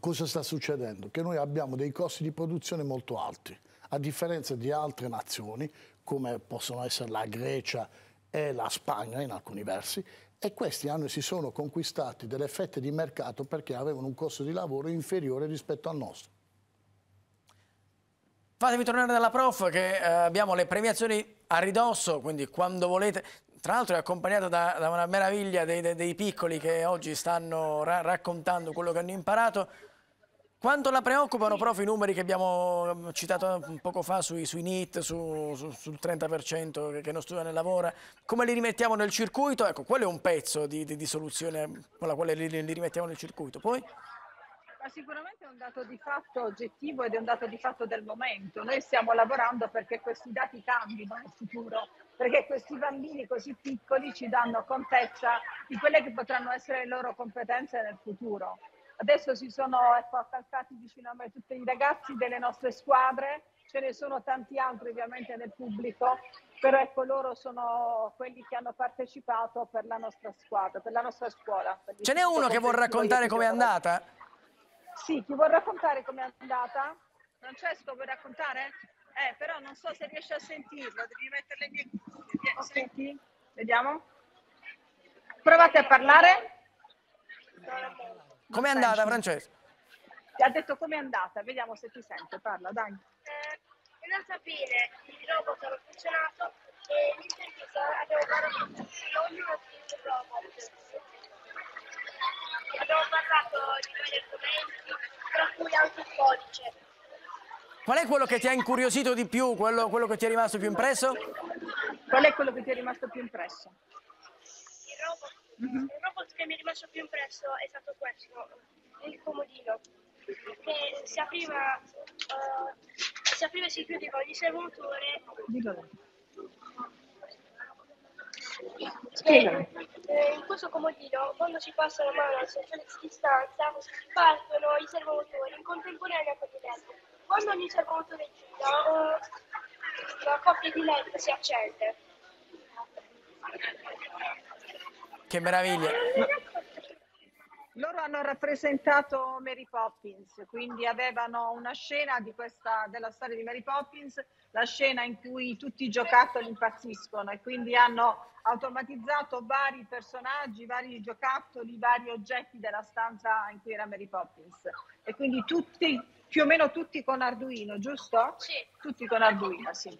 cosa sta succedendo? Che noi abbiamo dei costi di produzione molto alti, a differenza di altre nazioni, come possono essere la Grecia e la Spagna in alcuni versi, e questi hanno, si sono conquistati delle fette di mercato perché avevano un costo di lavoro inferiore rispetto al nostro. Fatemi tornare dalla prof che eh, abbiamo le premiazioni a ridosso, quindi quando volete... Tra l'altro è accompagnata da, da una meraviglia dei, dei, dei, piccoli che oggi stanno ra raccontando quello che hanno imparato. Quanto la preoccupano, prof, i numeri che abbiamo mm, citato poco fa sui, sui NIT, su, su, sul 30% che, non studia né lavora? Come li rimettiamo nel circuito? Ecco, quello è un pezzo di, di, di soluzione con la quale li, li rimettiamo nel circuito. Poi? sicuramente è un dato di fatto oggettivo ed è un dato di fatto del momento. Noi stiamo lavorando perché questi dati cambino nel futuro, perché questi bambini così piccoli ci danno contezza di quelle che potranno essere le loro competenze nel futuro. Adesso si sono ecco, accalcati vicino a me tutti i ragazzi delle nostre squadre, ce ne sono tanti altri ovviamente nel pubblico, però ecco loro sono quelli che hanno partecipato per la nostra squadra, per la nostra scuola. Ce n'è uno che vuol raccontare com'è andata? Sì, ti vuoi raccontare com'è andata? Francesco, vuoi raccontare? Eh, però non so se riesci a sentirlo, devi mettere le mie cuffie. Okay. Senti? Vediamo. Provate a parlare. Com'è andata, Francesco? Ti ha detto com'è andata, vediamo se ti sente, parla, dai. Eh, è andata bene, i robot hanno funzionato e l'intervista abbiamo parlato di ognuno dei robot abbiamo parlato di vari argomenti, tra cui anche il codice. Qual è quello che ti ha incuriosito di più, quello, quello che ti è rimasto più impresso? Qual è quello che ti è rimasto più impresso? Il robot. Mm -hmm. Il robot che mi è rimasto più impresso è stato questo, il comodino, che si apriva, uh, si apriva e si chiudeva ogni servomotore. Dico eh, in questo comodino, quando si passa la mano a sensazione di distanza, partono i servomotori in contemporanea con i led. Quando ogni servomotore gira, eh, la coppia di led si accende. Che meraviglia! Eh, Loro hanno rappresentato Mary Poppins, quindi avevano una scena questa, della storia di Mary Poppins la scena in cui tutti i giocattoli impazziscono e quindi hanno automatizzato vari personaggi, vari giocattoli, vari oggetti della stanza in cui era Mary Poppins. E quindi tutti, più o meno tutti con Arduino, giusto? Sì. Tutti con Arduino, sì.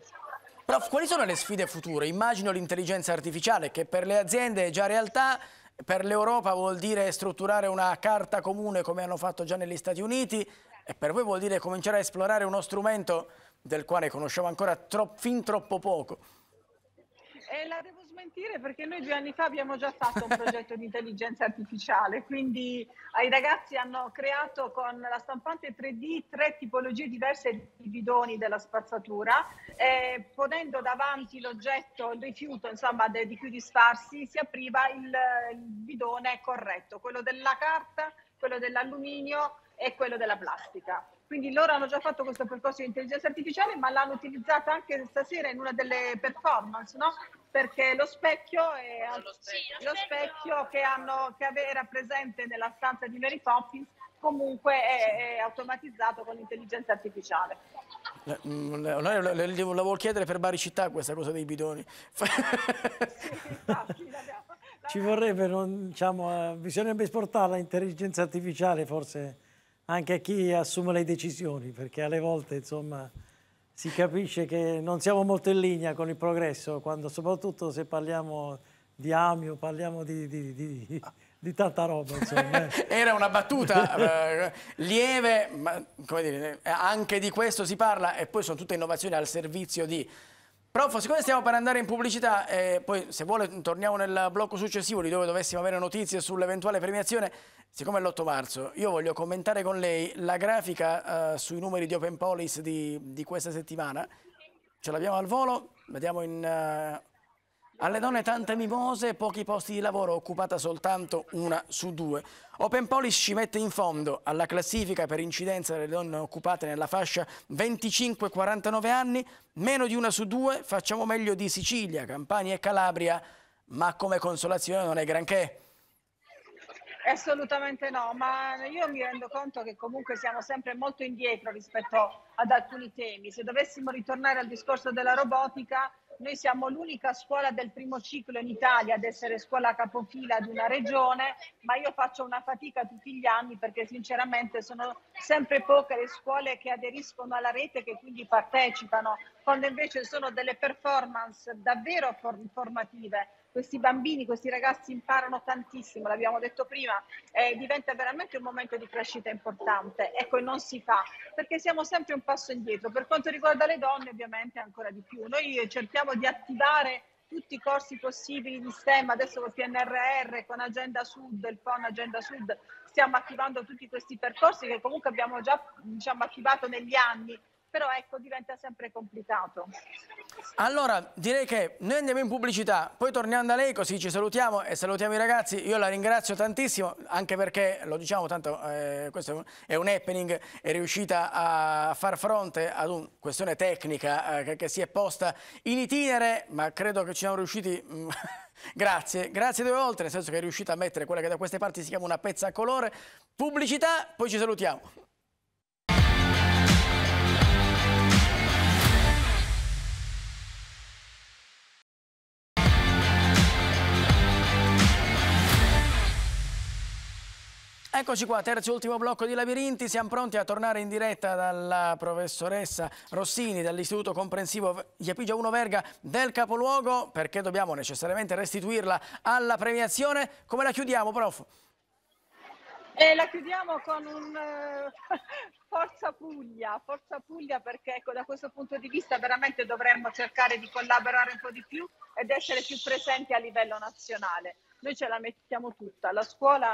Prof, quali sono le sfide future? Immagino l'intelligenza artificiale che per le aziende è già realtà, per l'Europa vuol dire strutturare una carta comune come hanno fatto già negli Stati Uniti e per voi vuol dire cominciare a esplorare uno strumento del quale conosciamo ancora tro fin troppo poco. Eh, la devo smentire perché noi due anni fa abbiamo già fatto un progetto di intelligenza artificiale, quindi ai ragazzi hanno creato con la stampante 3D tre tipologie diverse di bidoni della spazzatura, eh, ponendo davanti l'oggetto, il rifiuto insomma, de, di cui disfarsi, si apriva il, il bidone corretto, quello della carta, quello dell'alluminio e quello della plastica. Quindi loro hanno già fatto questo percorso di intelligenza artificiale, ma l'hanno utilizzata anche stasera in una delle performance, no? Perché lo specchio, è, lo specchio. Lo specchio che, hanno, che, era presente nella stanza di Mary Poppins comunque è, è automatizzato con l'intelligenza artificiale. Eh, mm, la, volevo chiedere per Baricità questa cosa dei bidoni. Ci vorrebbe, diciamo, eh, bisognerebbe esportare l'intelligenza artificiale forse anche a chi assume le decisioni, perché alle volte insomma, si capisce che non siamo molto in linea con il progresso, quando, soprattutto se parliamo di Amio, parliamo di, di, di, di tanta roba. Eh. (laughs) Era una battuta eh, lieve, ma come dire, anche di questo si parla e poi sono tutte innovazioni al servizio di Prof, siccome stiamo per andare in pubblicità, eh, poi se vuole torniamo nel blocco successivo di dove dovessimo avere notizie sull'eventuale premiazione, siccome è l'8 marzo, io voglio commentare con lei la grafica eh, sui numeri di Open Police di, di questa settimana. Ce l'abbiamo al volo, vediamo in eh, alle donne tante mimose, pochi posti di lavoro, occupata soltanto una su due. Open Polish ci mette in fondo alla classifica per incidenza delle donne occupate nella fascia 25-49 anni, meno di una su due, facciamo meglio di Sicilia, Campania e Calabria, ma come consolazione non è granché. Assolutamente no, ma io mi rendo conto che comunque siamo sempre molto indietro rispetto ad alcuni temi. Se dovessimo ritornare al discorso della robotica, noi siamo l'unica scuola del primo ciclo in Italia ad essere scuola capofila di una regione, ma io faccio una fatica tutti gli anni perché sinceramente sono sempre poche le scuole che aderiscono alla rete e che quindi partecipano, quando invece sono delle performance davvero formative questi bambini, questi ragazzi imparano tantissimo, l'abbiamo detto prima, eh, diventa veramente un momento di crescita importante. Ecco, e non si fa perché siamo sempre un passo indietro. Per quanto riguarda le donne, ovviamente ancora di più. Noi cerchiamo di attivare tutti i corsi possibili di STEM, adesso con PNRR, con Agenda Sud, il PON Agenda Sud, stiamo attivando tutti questi percorsi che comunque abbiamo già diciamo, attivato negli anni, però ecco diventa sempre complicato. Allora direi che noi andiamo in pubblicità, poi tornando a lei così ci salutiamo e salutiamo i ragazzi, io la ringrazio tantissimo anche perché lo diciamo tanto eh, questo è un happening, è riuscita a far fronte ad una questione tecnica eh, che, che, si è posta in itinere ma credo che ci siamo riusciti... Mm, (laughs) grazie, grazie due volte, nel senso che è riuscita a mettere quella che da queste parti si chiama una pezza a colore. Pubblicità, poi ci salutiamo. Eccoci qua, terzo e ultimo blocco di labirinti, siamo pronti a tornare in diretta dalla professoressa Rossini dall'Istituto Comprensivo Iapigia 1 Verga del capoluogo perché dobbiamo necessariamente restituirla alla premiazione. Come la chiudiamo, prof? E la chiudiamo con un eh, (laughs) forza Puglia, forza Puglia perché ecco, da questo punto di vista veramente dovremmo cercare di collaborare un po' di più ed essere più presenti a livello nazionale. Noi ce la mettiamo tutta, la scuola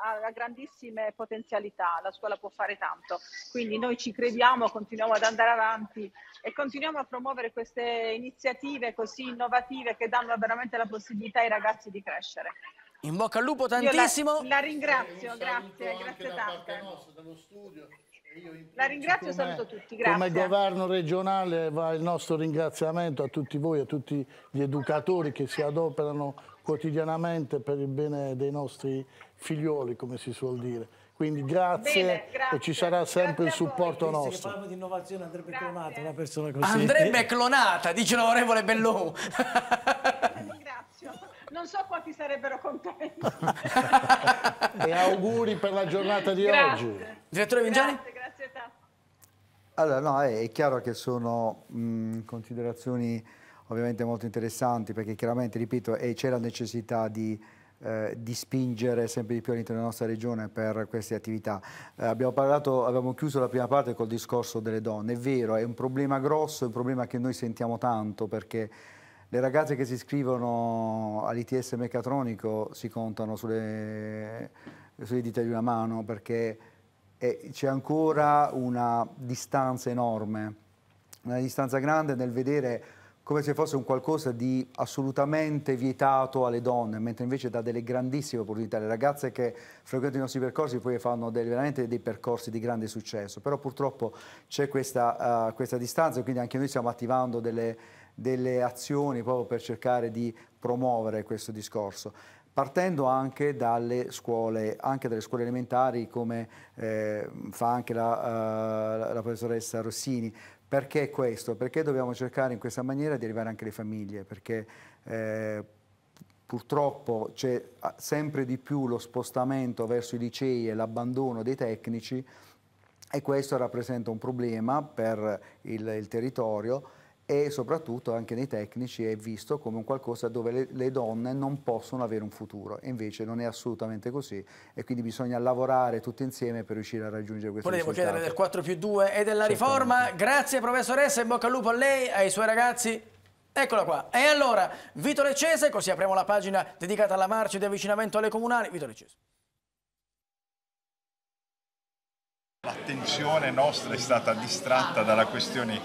ha grandissime potenzialità, la scuola può fare tanto, quindi noi ci crediamo, continuiamo ad andare avanti e continuiamo a promuovere queste iniziative così innovative che danno veramente la possibilità ai ragazzi di crescere. In bocca al lupo tantissimo. La, la, ringrazio, grazie, grazie tanto. La ringrazio e saluto tutti, grazie. Come governo regionale va il nostro ringraziamento a tutti voi, a tutti gli educatori che si adoperano quotidianamente per il bene dei nostri figlioli, come si suol dire. Quindi grazie, Bene, grazie. e ci sarà sempre grazie il supporto nostro. Se parliamo di innovazione andrebbe grazie. clonata una persona così. Andrebbe (laughs) clonata, dice l'onorevole Bellou. (laughs) non so quanti sarebbero contenti. (laughs) e auguri per la giornata di grazie. oggi. Direttore Vingiani? Grazie, grazie a te. Allora, no, è chiaro che sono mh, considerazioni ovviamente molto interessanti perché chiaramente, ripeto, eh, c'è la necessità di eh, di spingere sempre di più all'interno della nostra regione per queste attività. Eh, abbiamo parlato, abbiamo chiuso la prima parte col discorso delle donne, è vero, è un problema grosso, è un problema che noi sentiamo tanto perché le ragazze che si iscrivono all'ITS meccatronico si contano sulle, sulle dita di una mano perché c'è ancora una distanza enorme, una distanza grande nel vedere come se fosse un qualcosa di assolutamente vietato alle donne, mentre invece dà delle grandissime opportunità. Le ragazze che frequentano i nostri percorsi poi fanno dei, veramente dei percorsi di grande successo, però purtroppo c'è questa, uh, questa distanza e quindi anche noi stiamo attivando delle delle azioni proprio per cercare di promuovere questo discorso partendo anche dalle scuole, anche dalle scuole elementari come eh, fa anche la, uh, la, professoressa Rossini. Perché questo? Perché dobbiamo cercare in questa maniera di arrivare anche alle famiglie, perché eh, purtroppo c'è ah, sempre di più lo spostamento verso i licei e l'abbandono dei tecnici e questo rappresenta un problema per il, il territorio e soprattutto anche nei tecnici è visto come un qualcosa dove le, le, donne non possono avere un futuro e invece non è assolutamente così e quindi bisogna lavorare tutti insieme per riuscire a raggiungere questo Volevo risultato. chiedere del 4 più 2 e della riforma, grazie professoressa, in bocca al lupo a lei, ai suoi ragazzi. Eccola qua. E allora, Vito Leccese, così apriamo la pagina dedicata alla marcia di avvicinamento alle comunali. Vito Leccese. L'attenzione nostra è stata distratta dalla questione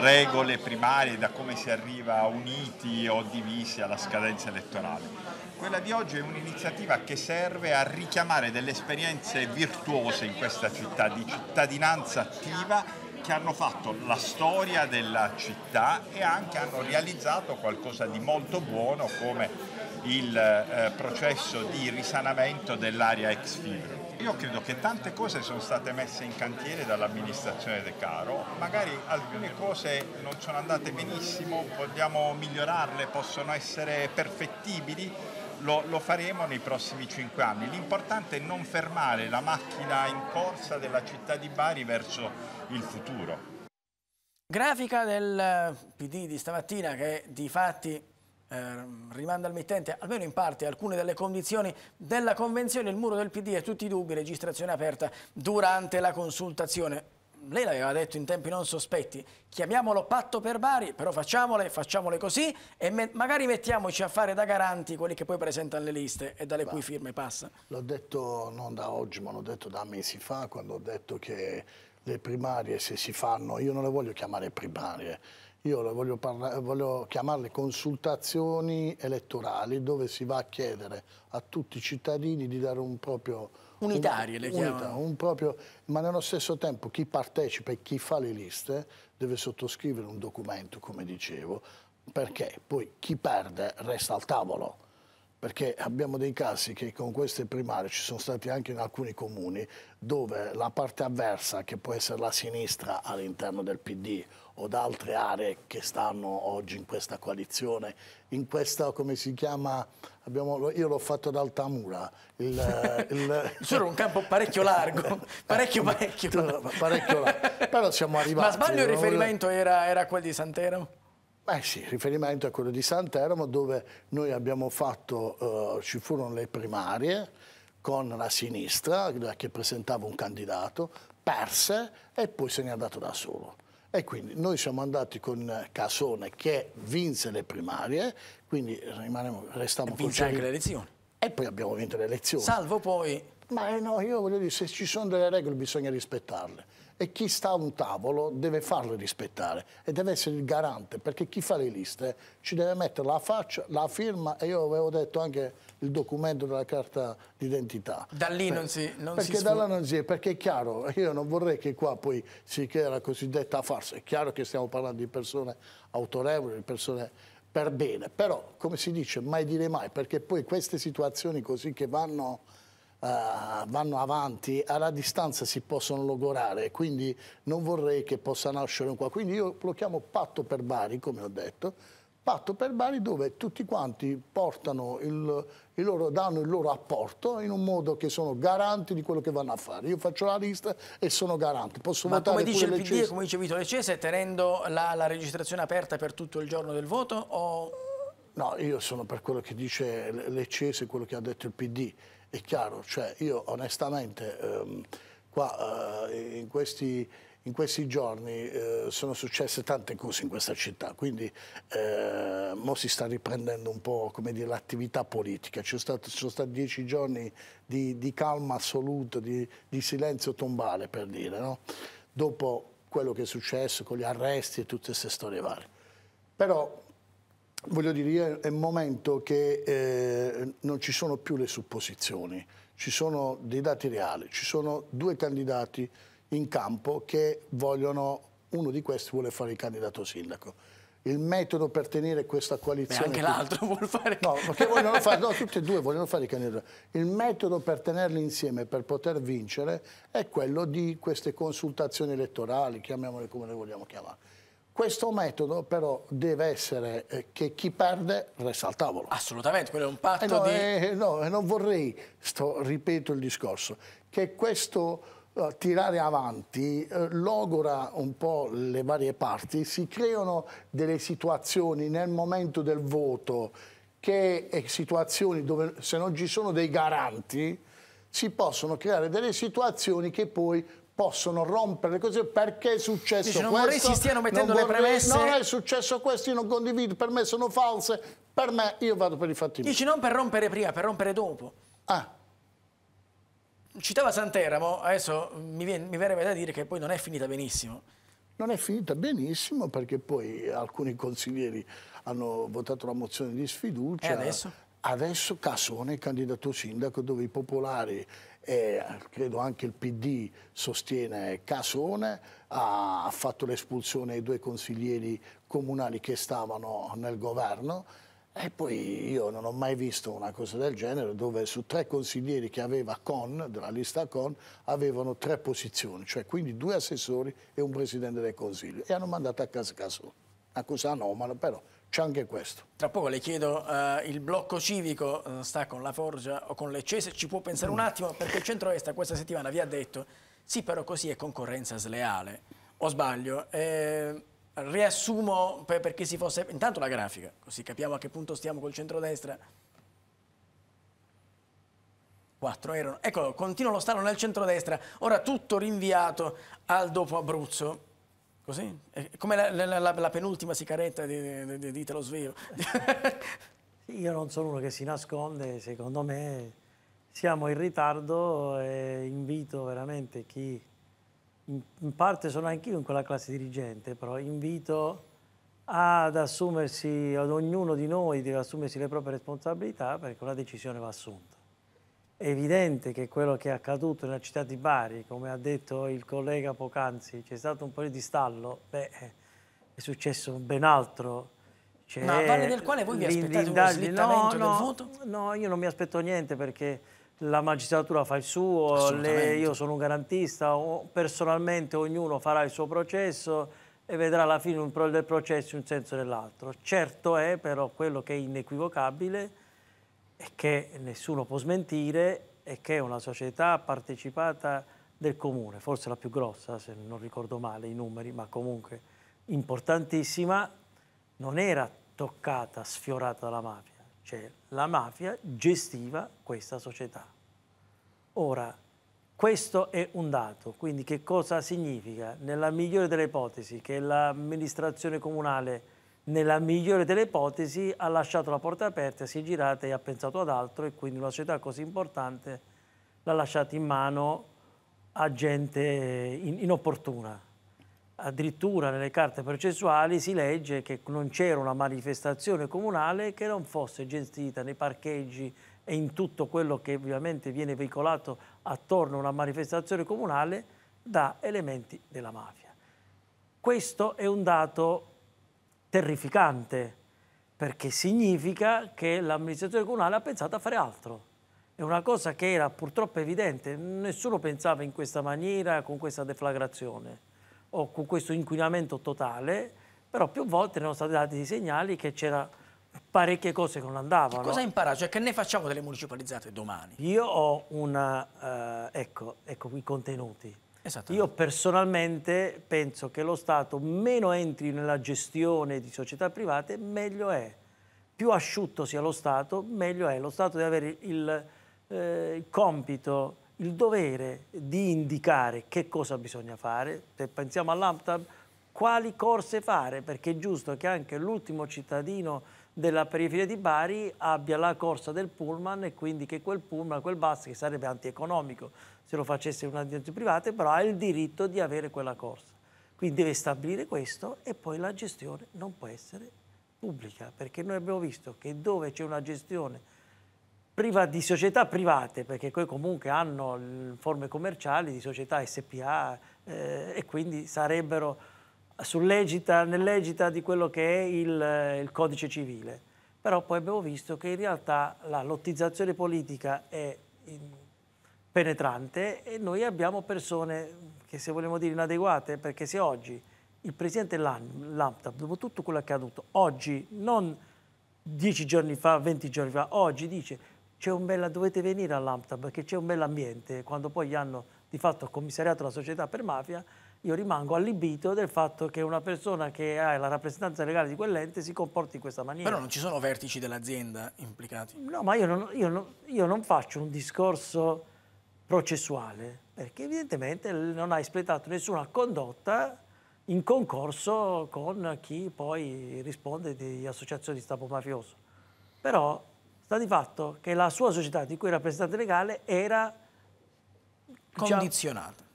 regole primarie, da come si arriva uniti o divisi alla scadenza elettorale. Quella di oggi è un'iniziativa che serve a richiamare delle esperienze virtuose in questa città, di cittadinanza attiva che hanno fatto la storia della città e anche hanno realizzato qualcosa di molto buono come il eh, processo di risanamento dell'area ex Fibro. Io credo che tante cose sono state messe in cantiere dall'amministrazione De Caro, magari alcune cose non sono andate benissimo, vogliamo migliorarle, possono essere perfettibili, lo, lo, faremo nei prossimi cinque anni. L'importante è non fermare la macchina in corsa della città di Bari verso il futuro. Grafica del eh, PD di stamattina che di fatti eh, rimanda al mittente almeno in parte alcune delle condizioni della convenzione, il muro del PD e tutti i dubbi, registrazione aperta durante la consultazione lei l'aveva detto in tempi non sospetti, chiamiamolo patto per Bari, però facciamole, facciamole così e me magari mettiamoci a fare da garanti quelli che poi presentano le liste e dalle Va. cui firme passa. L'ho detto non da oggi, ma l'ho detto da mesi fa, quando ho detto che le primarie se si fanno, io non le voglio chiamare primarie, io voglio, voglio chiamarle consultazioni elettorali dove si va a chiedere a tutti i cittadini di dare un proprio... Unitarie un, le chiamano. Un proprio, ma nello stesso tempo chi partecipa e chi fa le liste deve sottoscrivere un documento, come dicevo, perché poi chi perde resta al tavolo perché abbiamo dei casi che con queste primarie ci sono stati anche in alcuni comuni dove la parte avversa, che può essere la sinistra all'interno del PD o da altre aree che stanno oggi in questa coalizione, in questa, come si chiama, abbiamo, io l'ho fatto ad Altamura. Il, (laughs) il... C'era un campo parecchio largo, eh, (laughs) parecchio parecchio. parecchio largo. Però siamo arrivati. Ma sbaglio il riferimento era, era quello di Santeramo? Beh sì, il riferimento è quello di Santeramo dove noi abbiamo fatto, eh, ci furono le primarie con la sinistra che presentava un candidato, perse e poi se ne è andato da solo. E quindi noi siamo andati con Casone che vinse le primarie, quindi rimaniamo, restiamo e vince anche le elezioni. E poi abbiamo vinto le elezioni. Salvo poi... Ma eh, no, io voglio dire, se ci sono delle regole bisogna rispettarle e chi sta a un tavolo deve farle rispettare e deve essere il garante perché chi fa le liste ci deve mettere la faccia, la firma e io avevo detto anche il documento della carta d'identità. Da lì Beh, non si... Non perché si da là non si è, perché è chiaro, io non vorrei che qua poi si crei la cosiddetta farsa, è chiaro che stiamo parlando di persone autorevoli, di persone per bene, però come si dice mai dire mai perché poi queste situazioni così che vanno eh, vanno avanti, alla distanza si possono logorare, quindi non vorrei che possa nascere un qua. Quindi io lo chiamo patto per Bari, come ho detto, patto per Bari dove tutti quanti portano il, il loro, danno il loro apporto in un modo che sono garanti di quello che vanno a fare. Io faccio la lista e sono garanti. Posso Ma come dice il PD, come dice Vito Lecese, tenendo la, la registrazione aperta per tutto il giorno del voto o... No, io sono per quello che dice l'Eccese, quello che ha detto il PD è chiaro, cioè io onestamente ehm, qua eh, in, questi, in, questi, giorni eh, sono successe tante cose in questa città, quindi eh, mo si sta riprendendo un po' l'attività politica, ci sono stati dieci giorni di, di calma assoluta, di, di, silenzio tombale per dire, no? dopo quello che è successo con gli arresti e tutte queste storie varie. Però voglio dire, è un momento che eh, non ci sono più le supposizioni, ci sono dei dati reali, ci sono due candidati in campo che vogliono, uno di questi vuole fare il candidato sindaco. Il metodo per tenere questa coalizione... Beh, anche l'altro (laughs) vuole fare... No, perché vogliono fare... No, tutti e due vogliono fare i candidati. Il metodo per tenerli insieme, per poter vincere, è quello di queste consultazioni elettorali, chiamiamole come le vogliamo chiamare questo metodo però deve essere eh, che chi perde resta al tavolo. Assolutamente, quello è un patto eh no, di... Eh, no, eh, non vorrei, sto, ripeto il discorso, che questo uh, tirare avanti uh, logora un po' le varie parti, si creano delle situazioni nel momento del voto che è situazioni dove se non ci sono dei garanti si possono creare delle situazioni che poi possono rompere così perché è successo Dice, questo. Non vorrei si stiano mettendo vorrei, le premesse. Non è successo questo, io non condivido, per me sono false, per me io vado per i fatti. miei. Dici non per rompere prima, per rompere dopo. Ah. Citava Santeramo, adesso mi viene, mi viene da dire che poi non è finita benissimo. Non è finita benissimo perché poi alcuni consiglieri hanno votato la mozione di sfiducia. E adesso? Adesso Cassone è candidato sindaco dove i popolari e credo anche il PD sostiene Casone, ha fatto l'espulsione ai due consiglieri comunali che stavano nel governo e poi io non ho mai visto una cosa del genere dove su tre consiglieri che aveva Con, della lista Con, avevano tre posizioni, cioè quindi due assessori e un presidente del consiglio e hanno mandato a casa Casone. Una cosa anomala però c'è anche questo. Tra poco le chiedo, uh, il blocco civico eh, sta con la Forgia o con l'Eccese, ci può pensare un mm. attimo? Perché il centro-est questa settimana vi ha detto, sì però così è concorrenza sleale, o sbaglio? Eh, riassumo per, per si fosse... Intanto la grafica, così capiamo a che punto stiamo col centro-destra. Quattro erano. Ecco, continua lo stallo nel centro-destra. ora tutto rinviato al dopo Abruzzo. Così? come la, la, la, la penultima sigaretta di, di, di, di Italo Svero. (laughs) Io non sono uno che si nasconde, secondo me siamo in ritardo e invito veramente chi... In parte sono anch'io in quella classe dirigente, però invito ad assumersi, ad ognuno di noi deve assumersi le proprie responsabilità perché una decisione va assunta. È evidente che quello che è accaduto nella città di Bari, come ha detto il collega Pocanzi, c'è stato un po' di stallo, beh, eh, è successo ben altro. Ma a valle del quale voi vi aspettate un slittamento no, no, voto? No, io non mi aspetto niente perché la magistratura fa il suo, le, io sono un garantista, personalmente ognuno farà il suo processo e vedrà alla fine un, del processo in un senso o nell'altro. Certo è però quello che è inequivocabile e che nessuno può smentire è che è una società partecipata del comune, forse la più grossa se non ricordo male i numeri, ma comunque importantissima, non era toccata, sfiorata dalla mafia, cioè la mafia gestiva questa società. Ora, questo è un dato, quindi che cosa significa? Nella migliore delle ipotesi che l'amministrazione comunale nella migliore delle ipotesi ha lasciato la porta aperta, si è girata e ha pensato ad altro e quindi una società così importante l'ha lasciata in mano a gente in inopportuna. Addirittura nelle carte processuali si legge che non c'era una manifestazione comunale che non fosse gestita nei parcheggi e in tutto quello che ovviamente viene veicolato attorno a una manifestazione comunale da elementi della mafia. Questo è un dato terrificante perché significa che l'amministrazione comunale ha pensato a fare altro. È una cosa che era purtroppo evidente, nessuno pensava in questa maniera, con questa deflagrazione o con questo inquinamento totale, però più volte erano stati dati dei segnali che c'era parecchie cose che non andavano. Che cosa impara? Cioè che ne facciamo delle municipalizzate domani? Io ho una... Eh, ecco, ecco i contenuti. Io personalmente penso che lo Stato meno entri nella gestione di società private, meglio è. Più asciutto sia lo Stato, meglio è. Lo Stato deve avere il, eh, il compito, il dovere di indicare che cosa bisogna fare. Se pensiamo all'AMTAB, quali corse fare, perché è giusto che anche l'ultimo cittadino della periferia di Bari abbia la corsa del pullman e quindi che quel pullman, quel bus che sarebbe antieconomico se lo facesse una direzione privata, però ha il diritto di avere quella corsa. Quindi deve stabilire questo e poi la gestione non può essere pubblica, perché noi abbiamo visto che dove c'è una gestione priva, di società private, perché poi comunque hanno forme commerciali di società SPA eh, e quindi sarebbero nell'egita di quello che è il, il, codice civile. Però poi abbiamo visto che in realtà la lottizzazione politica è penetrante e noi abbiamo persone che se vogliamo dire inadeguate, perché se oggi il presidente Lamptap, dopo tutto quello che è accaduto, oggi, non dieci giorni fa, venti giorni fa, oggi dice c'è un bel, dovete venire all'Amptab perché c'è un bell'ambiente, quando poi gli hanno di fatto commissariato la società per mafia, io rimango allibito del fatto che una persona che ha la rappresentanza legale di quell'ente si comporti in questa maniera. Però non ci sono vertici dell'azienda implicati. No, ma io non, io, non, io non, faccio un discorso processuale, perché evidentemente non ha espletato nessuna condotta in concorso con chi poi risponde di associazioni di stampo mafioso. Però sta di fatto che la sua società di cui è rappresentante legale era... Diciamo, Condizionata. Diciamo,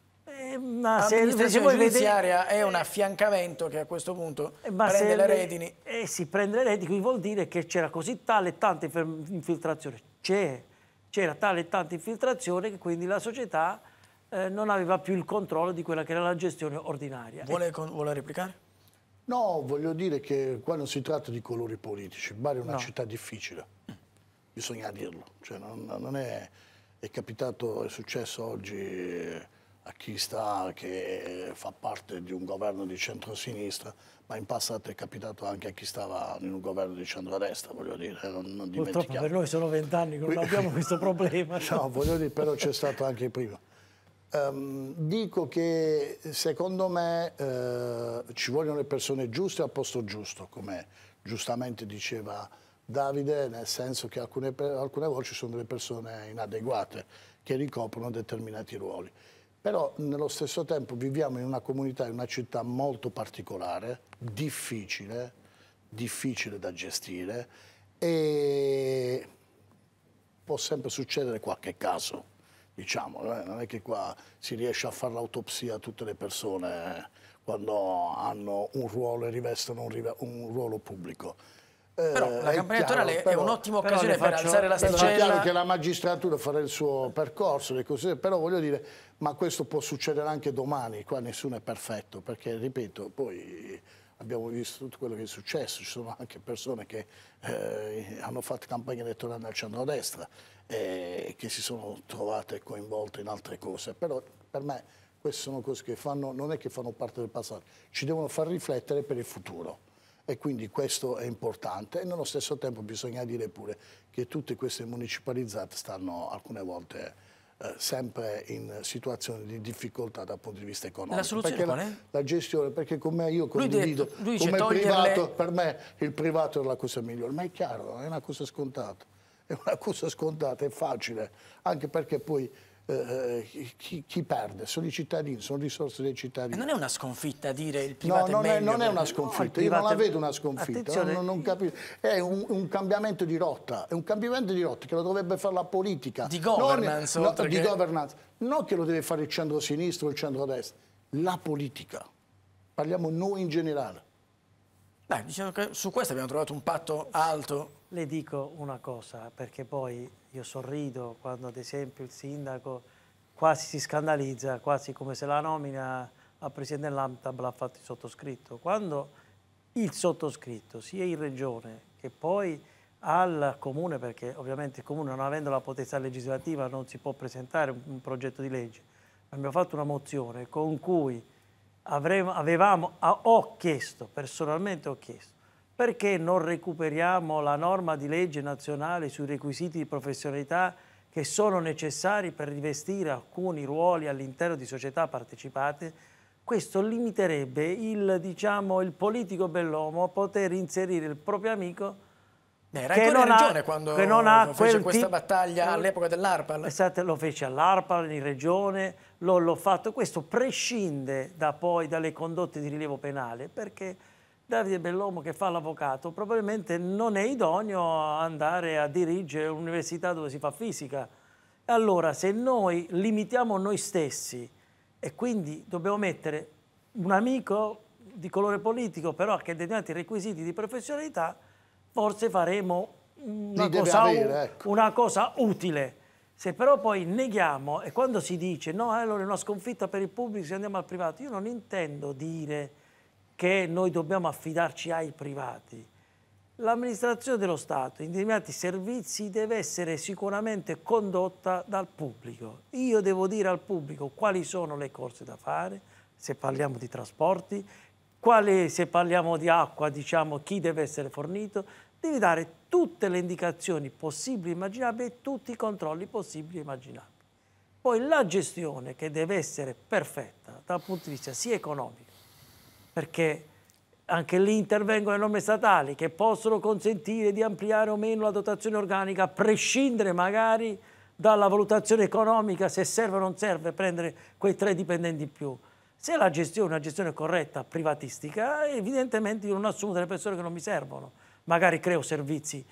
ma se, se giudiziaria vedete, è un affiancamento che a questo punto ma prende le redini. Eh, si prende le redini, quindi vuol dire che c'era così tale e tanta infiltrazione. C'era tale e tanta infiltrazione che quindi la società eh, non aveva più il controllo di quella che era la gestione ordinaria. Vuole, vuole replicare? No, voglio dire che qua non si tratta di colori politici, Bari è una no. città difficile, bisogna dirlo, cioè, non, non è, è capitato, è successo oggi eh, a chi sta, che fa parte di un governo di centrosinistra, ma in passato è capitato anche a chi stava in un governo di centrodestra, voglio dire, non, non Purtroppo per noi sono vent'anni che non abbiamo questo (laughs) problema. No, voglio dire, però c'è stato anche prima. Um, dico che secondo me uh, ci vogliono le persone giuste al posto giusto, come giustamente diceva Davide, nel senso che alcune, alcune volte ci sono delle persone inadeguate che ricoprono determinati ruoli però nello stesso tempo viviamo in una comunità, in una città molto particolare, difficile, difficile da gestire e può sempre succedere qualche caso, diciamo, eh. non è che qua si riesce a fare l'autopsia a tutte le persone quando hanno un ruolo e rivestono un, un ruolo pubblico però eh, la campagna elettorale è un'ottima occasione faccio, per alzare la sticella. È chiaro che la magistratura farà il suo percorso, però voglio dire, ma questo può succedere anche domani, qua nessuno è perfetto, perché ripeto, poi abbiamo visto tutto quello che è successo, ci sono anche persone che eh, hanno fatto campagna elettorale al centro-destra e eh, che si sono trovate coinvolte in altre cose, però per me queste sono cose che fanno, non è che fanno parte del passato, ci devono far riflettere per il futuro e quindi questo è importante e nello stesso tempo bisogna dire pure che tutte queste municipalizzate stanno alcune volte eh, sempre in situazioni di difficoltà dal punto di vista economico. La soluzione qual è? La, gestione, perché come io condivido, lui, lui come privato, per me il privato è la cosa migliore, ma è chiaro, è una cosa scontata, è una cosa scontata, è facile, anche perché poi eh, eh, chi, chi, perde? Sono i cittadini, sono risorse dei cittadini. E non è una sconfitta dire il privato no, non è, non è una sconfitta, io non la vedo una sconfitta, non, non È un, un, cambiamento di rotta, è un cambiamento di rotta che lo dovrebbe fare la politica. Di governance. Non, no, che... di governance. Non che lo deve fare il centro sinistro o il centro-destra, la politica. Parliamo noi in generale. Beh, diciamo che su questo abbiamo trovato un patto alto le dico una cosa, perché poi io sorrido quando ad esempio il sindaco quasi si scandalizza, quasi come se la nomina a presidente dell'AMTAB l'ha fatto il sottoscritto. Quando il sottoscritto, sia in regione che poi al comune, perché ovviamente il comune non avendo la potenza legislativa non si può presentare un progetto di legge, abbiamo fatto una mozione con cui avremo, avevamo, ah, ho chiesto, personalmente ho chiesto, perché non recuperiamo la norma di legge nazionale sui requisiti di professionalità che sono necessari per rivestire alcuni ruoli all'interno di società partecipate, questo limiterebbe il, diciamo, il politico bell'uomo a poter inserire il proprio amico eh, era che non ha, quando che non ha fece questa battaglia eh, all'epoca dell'ARPAL. Esatto, lo fece all'ARPAL, in regione, l'ho fatto. Questo prescinde da poi dalle condotte di rilievo penale, perché Davide Bellomo che fa l'avvocato probabilmente non è idoneo a andare a dirigere un'università dove si fa fisica. Allora, se noi limitiamo noi stessi e quindi dobbiamo mettere un amico di colore politico, però che ha determinati requisiti di professionalità, forse faremo una cosa, avere, ecco. una cosa, utile. Se però poi neghiamo e quando si dice no, eh, allora è una sconfitta per il pubblico se andiamo al privato, io non intendo dire che noi dobbiamo affidarci ai privati. L'amministrazione dello Stato in determinati servizi deve essere sicuramente condotta dal pubblico. Io devo dire al pubblico quali sono le corse da fare, se parliamo di trasporti, quali, se parliamo di acqua, diciamo chi deve essere fornito, devi dare tutte le indicazioni possibili e immaginabili e tutti i controlli possibili e immaginabili. Poi la gestione che deve essere perfetta dal punto di vista sia economico perché anche lì intervengono le norme statali che possono consentire di ampliare o meno la dotazione organica a prescindere magari dalla valutazione economica se serve o non serve prendere quei tre dipendenti in più. Se la gestione è una gestione corretta, privatistica, evidentemente io non assumo delle persone che non mi servono. Magari creo servizi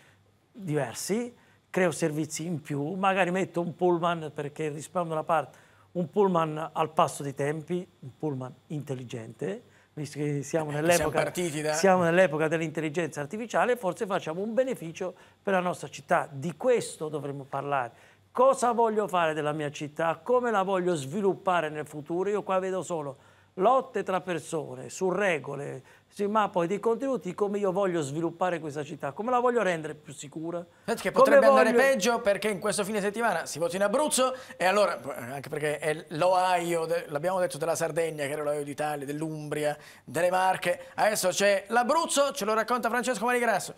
diversi, creo servizi in più, magari metto un pullman perché rispondo da una parte, un pullman al passo dei tempi, un pullman intelligente, visto che siamo eh, nell'epoca, nell dell'intelligenza artificiale, forse facciamo un beneficio per la nostra città. Di questo dovremmo parlare. Cosa voglio fare della mia città? Come la voglio sviluppare nel futuro? Io qua vedo solo lotte tra persone, su regole, sui mappa dei contenuti come io voglio sviluppare questa città, come la voglio rendere più sicura. Senti che potrebbe voglio... andare peggio perché in questo fine settimana si vota in Abruzzo e allora, anche perché è l'Ohio, l'abbiamo detto della Sardegna che era l'Ohio d'Italia, dell'Umbria, delle Marche, adesso c'è l'Abruzzo, ce lo racconta Francesco Marigrasso.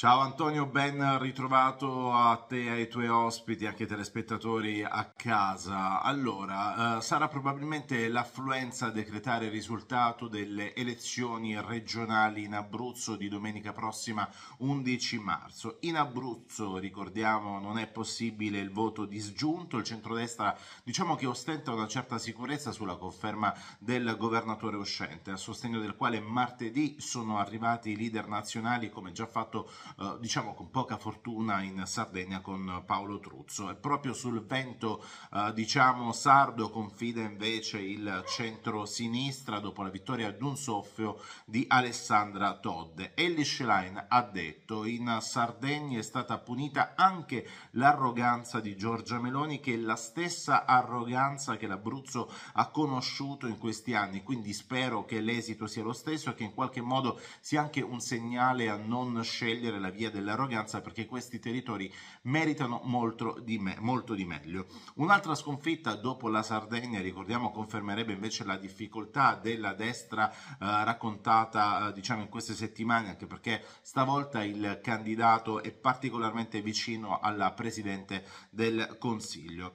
Ciao Antonio, ben ritrovato a te e ai tuoi ospiti, anche telespettatori a casa. Allora, eh, sarà probabilmente l'affluenza a decretare il risultato delle elezioni regionali in Abruzzo di domenica prossima 11 marzo. In Abruzzo, ricordiamo, non è possibile il voto disgiunto, il centrodestra diciamo che ostenta una certa sicurezza sulla conferma del governatore uscente, a sostegno del quale martedì sono arrivati i leader nazionali come già fatto eh, diciamo con poca fortuna in Sardegna con Paolo Truzzo e proprio sul vento eh, diciamo sardo confida invece il centro-sinistra dopo la vittoria ad un soffio di Alessandra Todde. Ellie Schlein ha detto in Sardegna è stata punita anche l'arroganza di Giorgia Meloni che è la stessa arroganza che l'Abruzzo ha conosciuto in questi anni, quindi spero che l'esito sia lo stesso e che in qualche modo sia anche un segnale a non scegliere la via dell'arroganza perché questi territori meritano molto di, me, molto di meglio. Un'altra sconfitta dopo la Sardegna, ricordiamo, confermerebbe invece la difficoltà della destra eh, raccontata eh, diciamo in queste settimane, anche perché stavolta il candidato è particolarmente vicino alla Presidente del Consiglio.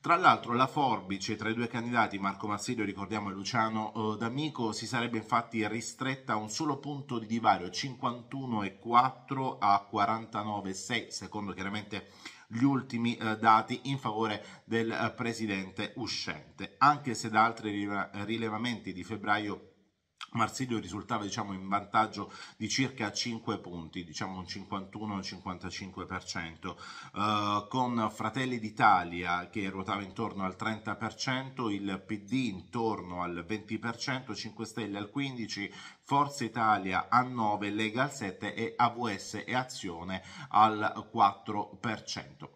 Tra l'altro la forbice tra i due candidati, Marco Marsilio ricordiamo e Luciano eh, D'Amico, si sarebbe infatti ristretta a un solo punto di divario, 51,4 a 49,6, secondo chiaramente gli ultimi eh, dati in favore del eh, presidente uscente, anche se da altri rilevamenti di febbraio Marsilio risultava diciamo, in vantaggio di circa 5 punti, diciamo un 51-55%, eh, con Fratelli d'Italia che ruotava intorno al 30%, il PD intorno al 20%, 5 Stelle al 15%, Forza Italia a 9, Lega al 7 e AVS e Azione al 4%.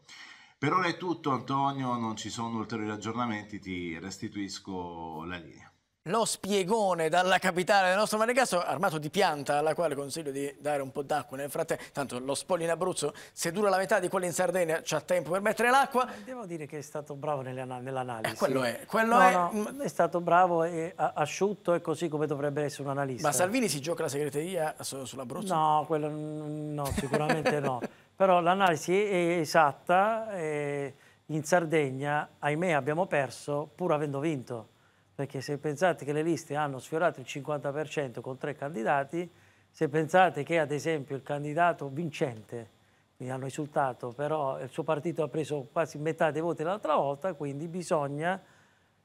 Per ora è tutto Antonio, non ci sono ulteriori aggiornamenti, ti restituisco la linea lo spiegone dalla capitale del nostro Manegasso, armato di pianta, alla quale consiglio di dare un po' d'acqua nel frattempo. Tanto lo spoglio in Abruzzo, se dura la metà di quello in Sardegna, c'ha tempo per mettere l'acqua. Devo dire che è stato bravo nell'analisi. Eh, quello è. Quello no, è... No, mm. è... stato bravo, è asciutto e così come dovrebbe essere un analista. Ma Salvini si gioca la segreteria sull'Abruzzo? No, quello no, sicuramente no. (laughs) Però l'analisi è esatta. Eh, in Sardegna, ahimè, abbiamo perso pur avendo vinto perché se pensate che le liste hanno sfiorato il 50% con tre candidati, se pensate che ad esempio il candidato vincente, mi hanno risultato, però il suo partito ha preso quasi metà dei voti l'altra volta, quindi bisogna,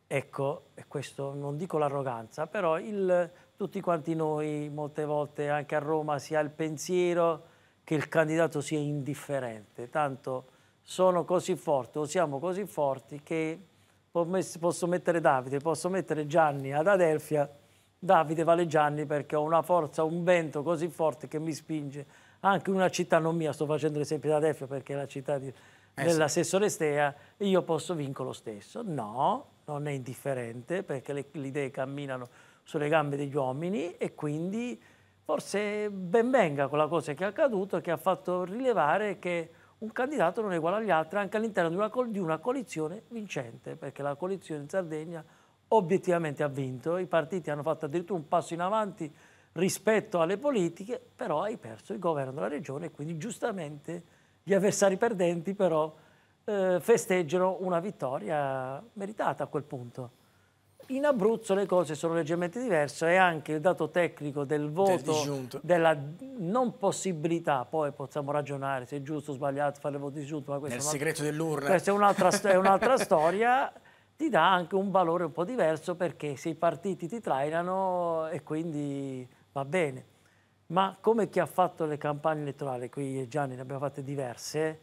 ecco, e questo non dico l'arroganza, però il, tutti quanti noi molte volte anche a Roma si ha il pensiero che il candidato sia indifferente, tanto sono così forti o siamo così forti che posso mettere Davide, posso mettere Gianni ad Adelfia, Davide vale Gianni perché ho una forza, un vento così forte che mi spinge anche in una città non mia, sto facendo l'esempio di Adelfia perché è la città di, eh dell'assessore Stea, io posso vincere lo stesso. No, non è indifferente perché le, le idee camminano sulle gambe degli uomini e quindi forse ben venga quella cosa che è accaduto che ha fatto rilevare che un candidato non è uguale agli altri anche all'interno di, di una, coalizione vincente, perché la coalizione in Sardegna obiettivamente ha vinto, i partiti hanno fatto addirittura un passo in avanti rispetto alle politiche, però hai perso il governo della regione e quindi giustamente gli avversari perdenti però eh, festeggiano una vittoria meritata a quel punto. In Abruzzo le cose sono leggermente diverse e anche il dato tecnico del voto, del della non possibilità, poi possiamo ragionare se è giusto o sbagliato fare il voto disgiunto, ma questo Nel segreto dell'urna. questo è un'altra un (laughs) storia, ti dà anche un valore un po' diverso perché se i partiti ti trainano e quindi va bene. Ma come chi ha fatto le campagne elettorali, qui Gianni ne abbiamo fatte diverse,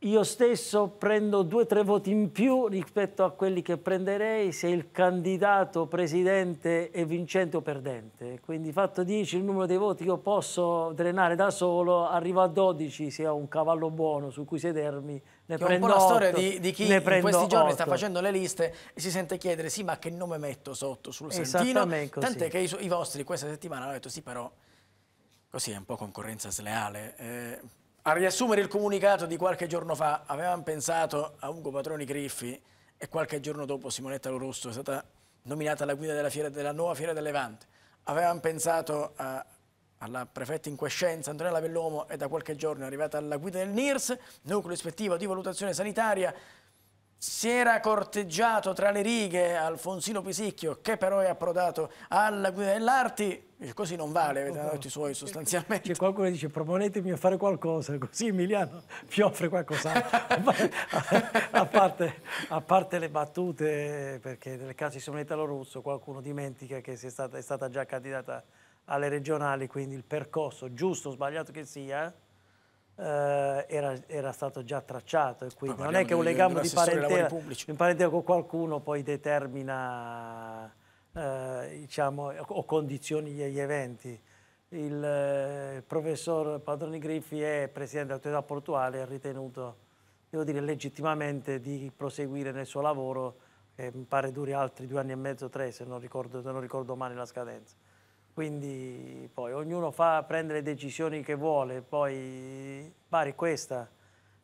io stesso prendo due o tre voti in più rispetto a quelli che prenderei se il candidato presidente è vincente o perdente. Quindi fatto 10 il numero dei voti io posso drenare da solo, arrivo a 12 se ho un cavallo buono su cui sedermi. Ne che è un po' la storia di, di, chi in questi giorni sta facendo le liste e si sente chiedere sì ma che nome metto sotto sul sentino, tant'è che i, i, vostri questa settimana hanno detto sì però così è un po' concorrenza sleale. Eh, a riassumere il comunicato di qualche giorno fa, avevamo pensato a Ugo Patroni Griffi e qualche giorno dopo Simonetta Lorusso è stata nominata alla guida della, fiera, della nuova Fiera del Levante. Avevamo pensato a, eh, alla prefetta in quiescenza Antonella Bellomo e da qualche giorno è arrivata alla guida del NIRS, nucleo ispettivo di valutazione sanitaria. Si era corteggiato tra le righe Alfonsino Pisicchio che però è approdato alla guida dell'Arti, così non vale, avete dato i suoi sostanzialmente. C'è qualcuno che dice proponetemi a fare qualcosa, così Emiliano (laughs) vi offre qualcosa. (laughs) a, parte, a, parte, le battute, perché nel caso di Simonetta Russo qualcuno dimentica che è stata, è stata già candidata alle regionali, quindi il percorso, giusto o sbagliato che sia, eh, era, era, stato già tracciato e quindi non è che un legame di parentela, parentela con qualcuno poi determina eh, diciamo, o condizioni gli eventi. Il eh, professor Padroni Griffi è presidente dell'autorità portuale e ha ritenuto, devo dire legittimamente, di proseguire nel suo lavoro che mi pare duri altri due anni e mezzo, tre, se non ricordo, se non ricordo male la scadenza. Quindi poi ognuno fa, prende le decisioni che vuole, poi pare questa,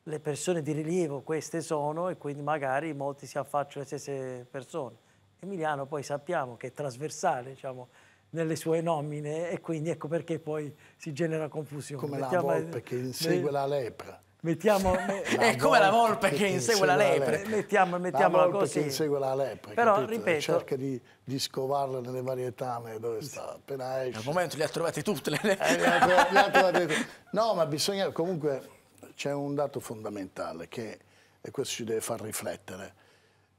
le persone di rilievo queste sono e quindi magari molti si affacciano alle stesse persone. Emiliano poi sappiamo che è trasversale, diciamo, nelle sue nomine e quindi ecco perché poi si genera confusione. Come mettiamo, (laughs) eh, la volpe che insegue la lepre. Mettiamo, è come la volpe che, che insegue la lepre. La lepre. Mettiamo, mettiamola la così. che insegue la lepre, Però, ripeto... Cerca di, di, scovarla nelle varie tane dove sta, appena esce. Al momento le ha trovate tutte le eh, le ha (laughs) trovate tutte. No, ma bisogna... Comunque c'è un dato fondamentale che, e questo ci deve far riflettere,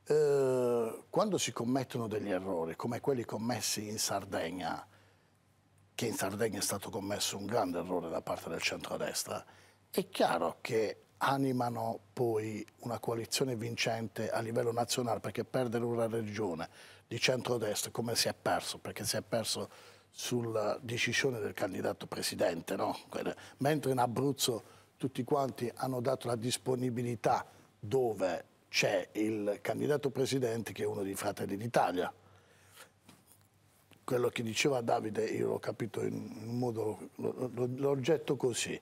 eh, quando si commettono degli errori come quelli commessi in Sardegna, che in Sardegna è stato commesso un grande errore da parte del centrodestra, è chiaro che animano poi una coalizione vincente a livello nazionale perché perdere una regione di centrodestra come si è perso, perché si è perso sulla decisione del candidato presidente, no? mentre in Abruzzo tutti quanti hanno dato la disponibilità dove c'è il candidato presidente che è uno dei Fratelli d'Italia. Quello che diceva Davide, io l'ho capito in un modo, l'oggetto così.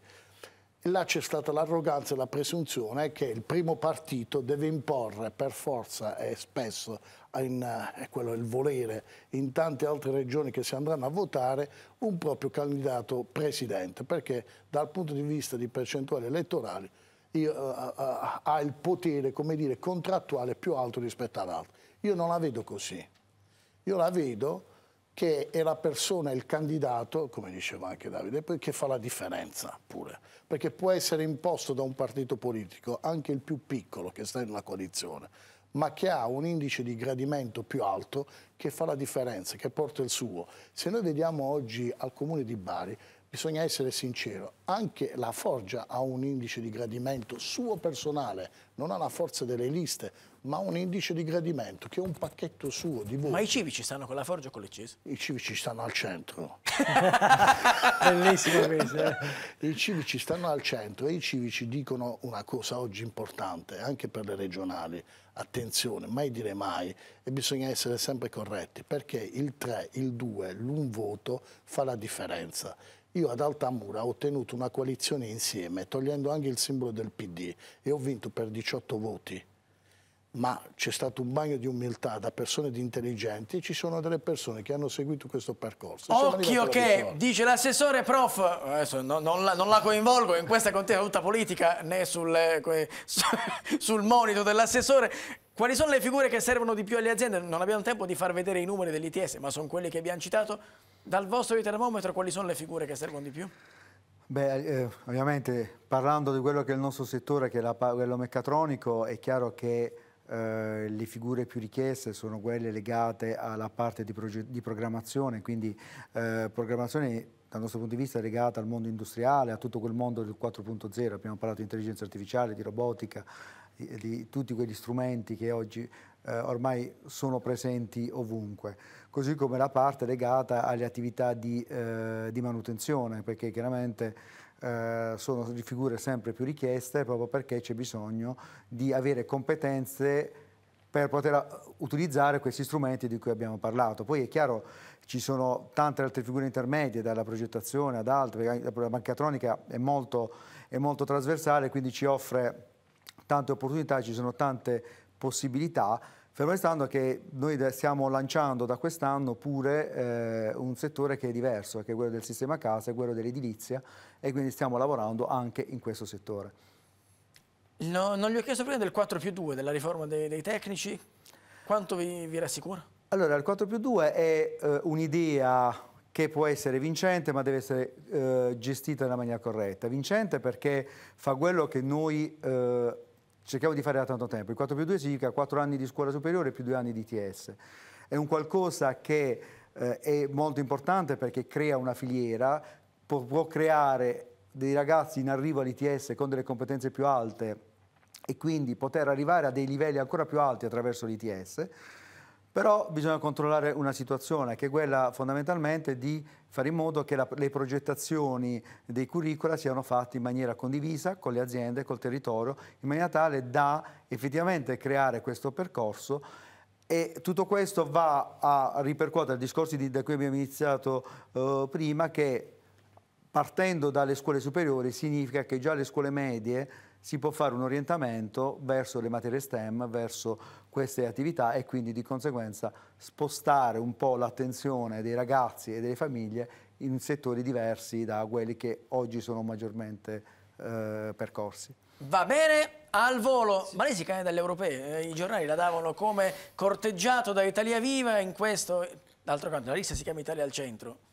là c'è stata l'arroganza e la presunzione che il primo partito deve imporre per forza e spesso in, è quello il volere in tante altre regioni che si andranno a votare un proprio candidato presidente perché dal punto di vista di percentuali elettorali eh, eh, eh, ha il potere dire, contrattuale più alto rispetto all'altro. Io non la vedo così. Io la vedo che è la persona, il candidato, come diceva anche Davide, che fa la differenza pure, perché può essere imposto da un partito politico, anche il più piccolo che sta nella coalizione, ma che ha un indice di gradimento più alto che fa la differenza, che porta il suo. Se noi vediamo oggi al comune di Bari, bisogna essere sincero, anche la Forgia ha un indice di gradimento suo personale, non ha la forza delle liste, ma un indice di gradimento che è un pacchetto suo di voti. Ma i civici stanno con la Forgia o con le Cese? I civici stanno al centro. (laughs) Bellissimo questo. Eh. (laughs) I civici stanno al centro e i civici dicono una cosa oggi importante, anche per le regionali, attenzione, mai dire mai, e bisogna essere sempre corretti, perché il 3, il 2, l'un voto fa la differenza io ad Altamura ho ottenuto una coalizione insieme, togliendo anche il simbolo del PD, e ho vinto per 18 voti. Ma c'è stato un bagno di umiltà da persone intelligenti e ci sono delle persone che hanno seguito questo percorso. Occhio che, dice l'assessore prof, adesso non, non, la, non, la, coinvolgo in questa contesa tutta politica né sul, eh, (laughs) sul monito dell'assessore, quali sono le figure che servono di più alle aziende? Non abbiamo tempo di far vedere i numeri dell'ITS, ma sono quelli che abbiamo citato. Dal vostro di termometro quali sono le figure che servono di più? Beh, eh, ovviamente parlando di quello che è il nostro settore, che è quello meccatronico, è chiaro che eh, le figure più richieste sono quelle legate alla parte di, di programmazione, quindi eh, programmazione dal nostro punto di vista è legata al mondo industriale, a tutto quel mondo del 4.0, abbiamo parlato di intelligenza artificiale, di robotica, di, di tutti quegli strumenti che oggi eh, ormai sono presenti ovunque così come la parte legata alle attività di, eh, di manutenzione, perché chiaramente eh, sono figure sempre più richieste proprio perché c'è bisogno di avere competenze per poter eh, utilizzare questi strumenti di cui abbiamo parlato. Poi è chiaro ci sono tante altre figure intermedie, dalla progettazione ad altre, perché la banchiatronica è molto, è molto trasversale, quindi ci offre tante opportunità, ci sono tante possibilità, Fermo restando che noi stiamo lanciando da quest'anno pure eh, un settore che è diverso, che è quello del sistema casa, è quello dell'edilizia e quindi stiamo lavorando anche in questo settore. No, non gli ho chiesto prima del 4 più 2, della riforma dei, dei tecnici, quanto vi, vi, rassicura? Allora, il 4 più 2 è eh, un'idea che può essere vincente ma deve essere eh, gestita nella maniera corretta. Vincente perché fa quello che noi eh, cerchiamo di fare da tanto tempo. Il 4 più 2 significa 4 anni di scuola superiore più 2 anni di TS. È un qualcosa che eh, è molto importante perché crea una filiera, può, può creare dei ragazzi in arrivo all'ITS con delle competenze più alte e quindi poter arrivare a dei livelli ancora più alti attraverso l'ITS però bisogna controllare una situazione, che è quella fondamentalmente di fare in modo che la, le progettazioni dei curricula siano fatte in maniera condivisa con le aziende, col territorio, in maniera tale da effettivamente creare questo percorso e tutto questo va a ripercuotere il discorso di, da cui abbiamo iniziato eh, prima che partendo dalle scuole superiori significa che già alle scuole medie si può fare un orientamento verso le materie STEM, verso queste attività e quindi di conseguenza spostare un po' l'attenzione dei ragazzi e delle famiglie in settori diversi da quelli che oggi sono maggiormente eh, percorsi. Va bene, al volo, sì. ma lei si cade dalle europee, eh, i giornali la davano come corteggiato da Italia Viva in questo, d'altro canto la lista si chiama Italia al centro.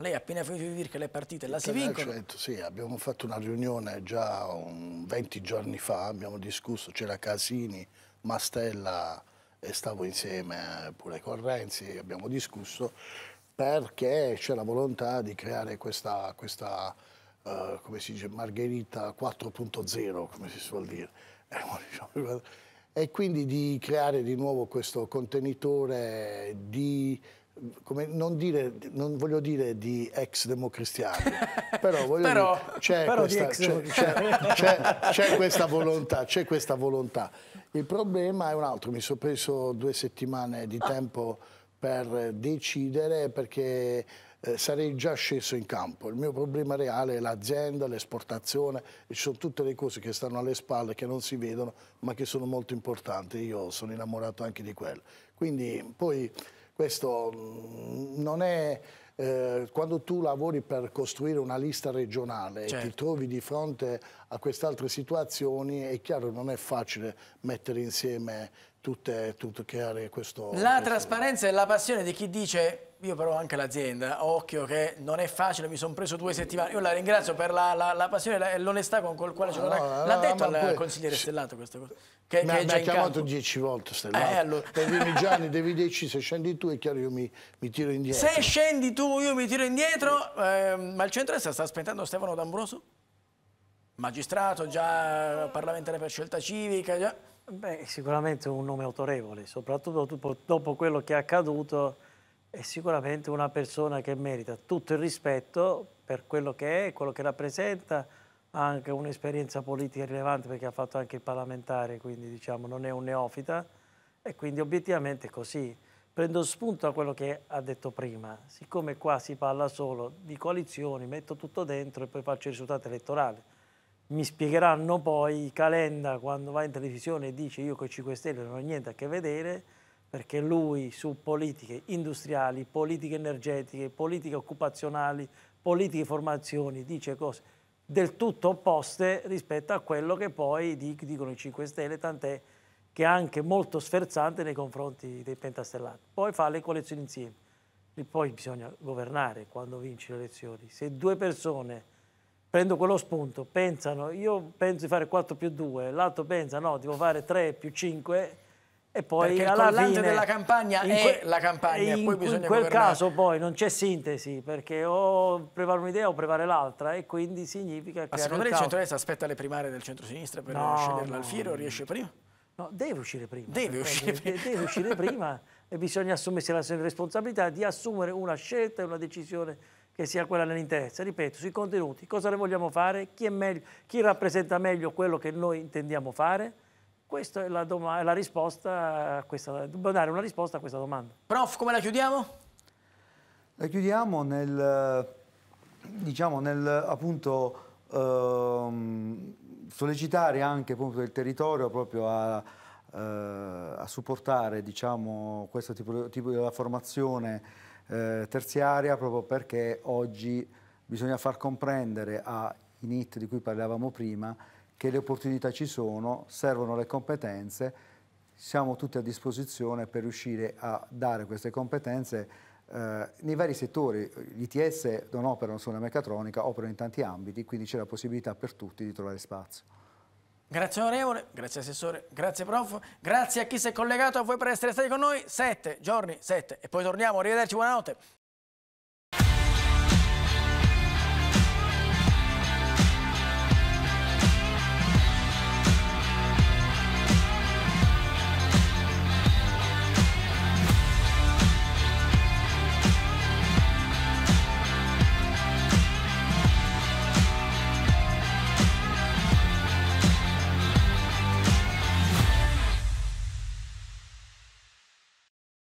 Lei appena finito di dire che le partite la si vincono. Certo, sì, abbiamo fatto una riunione già 20 giorni fa, abbiamo discusso, c'era Casini, Mastella e eh, stavo insieme pure con Renzi, abbiamo discusso, perché c'è la volontà di creare questa, questa uh, come si dice, Margherita 4.0, come si suol (laughs) eh, dire. E quindi di creare di nuovo questo contenitore di come, non, dire, non, voglio dire di ex democristiani, (laughs) però, però, dire c'è, questa, volontà, c'è questa, volontà, il problema è un altro, mi sono preso due settimane di tempo per decidere perché eh, sarei già sceso in campo. Il mio problema reale è l'azienda, l'esportazione, ci sono tutte le cose che stanno alle spalle, che non si vedono, ma che sono molto importanti. Io sono innamorato anche di quello. Quindi poi questo mm, non è eh, quando tu lavori per costruire una lista regionale certo. e ti certo. trovi di fronte a queste altre situazioni, è chiaro non è facile mettere insieme tutte, tutte creare questo... La questo... trasparenza e la passione di chi dice io però anche l'azienda, occhio che non è facile, mi sono preso due settimane, io la ringrazio per la, la, la passione e l'onestà con col quale no, ce l'ha detto al consigliere Stellato questa cosa. Che, mi, che mi ha chiamato dieci volte Stellato. Eh, allora. E vieni Gianni, devi dirci se scendi tu è chiaro io mi, mi, tiro indietro. Se scendi tu io mi tiro indietro, eh, ma il centro sta aspettando Stefano D'Ambroso? Magistrato, già parlamentare per scelta civica, già... Beh, sicuramente un nome autorevole, soprattutto dopo, dopo quello che è accaduto è sicuramente una persona che merita tutto il rispetto per quello che è, quello che rappresenta ha anche un'esperienza politica rilevante perché ha fatto anche il parlamentare, quindi diciamo non è un neofita e quindi obiettivamente è così. Prendo spunto a quello che ha detto prima, siccome qua si parla solo di coalizioni, metto tutto dentro e poi faccio il risultato elettorale. Mi spiegheranno poi Calenda quando va in televisione e dice io con i 5 Stelle non ho niente a che vedere perché lui su politiche industriali, politiche energetiche, politiche occupazionali, politiche formazioni dice cose del tutto opposte rispetto a quello che poi dicono i 5 Stelle, tant'è che è anche molto sferzante nei confronti dei pentastellati. Poi fa le coalizioni insieme e poi bisogna governare quando vinci le elezioni. Se due persone, prendo quello spunto, pensano, io penso di fare 4 più 2, l'altro pensa no, devo fare 3 più 5, e poi Perché alla il fine della campagna è la campagna in, in quel governare. caso poi non c'è sintesi perché o prevale un'idea o prevale l'altra e quindi significa che ma secondo lei il centro-destra aspetta le primarie del centro-sinistra per no, sceglierla no. al filo o riesce prima? No, deve uscire prima deve certo, uscire prima, deve uscire (laughs) prima e bisogna assumersi la responsabilità di assumere una scelta e una decisione che sia quella nell'interesse. Ripeto, sui contenuti, cosa ne vogliamo fare, chi, meglio, chi rappresenta meglio quello che noi intendiamo fare questa è la, doma- la risposta a questa, dobbiamo dare una risposta a questa domanda. Prof, come la chiudiamo? La chiudiamo nel, diciamo, nel appunto ehm, sollecitare anche appunto, il territorio proprio a, eh, a supportare diciamo, questo tipo, tipo di formazione eh, terziaria proprio perché oggi bisogna far comprendere ai NIT di cui parlavamo prima che le opportunità ci sono, servono le competenze, siamo tutti a disposizione per riuscire a dare queste competenze eh, nei vari settori. Gli ITS non operano solo nella meccatronica, operano in tanti ambiti, quindi c'è la possibilità per tutti di trovare spazio. Grazie onorevole, grazie assessore, grazie prof, grazie a chi si è collegato a voi per essere stati con noi, sette giorni, sette, e poi torniamo, arrivederci, buonanotte.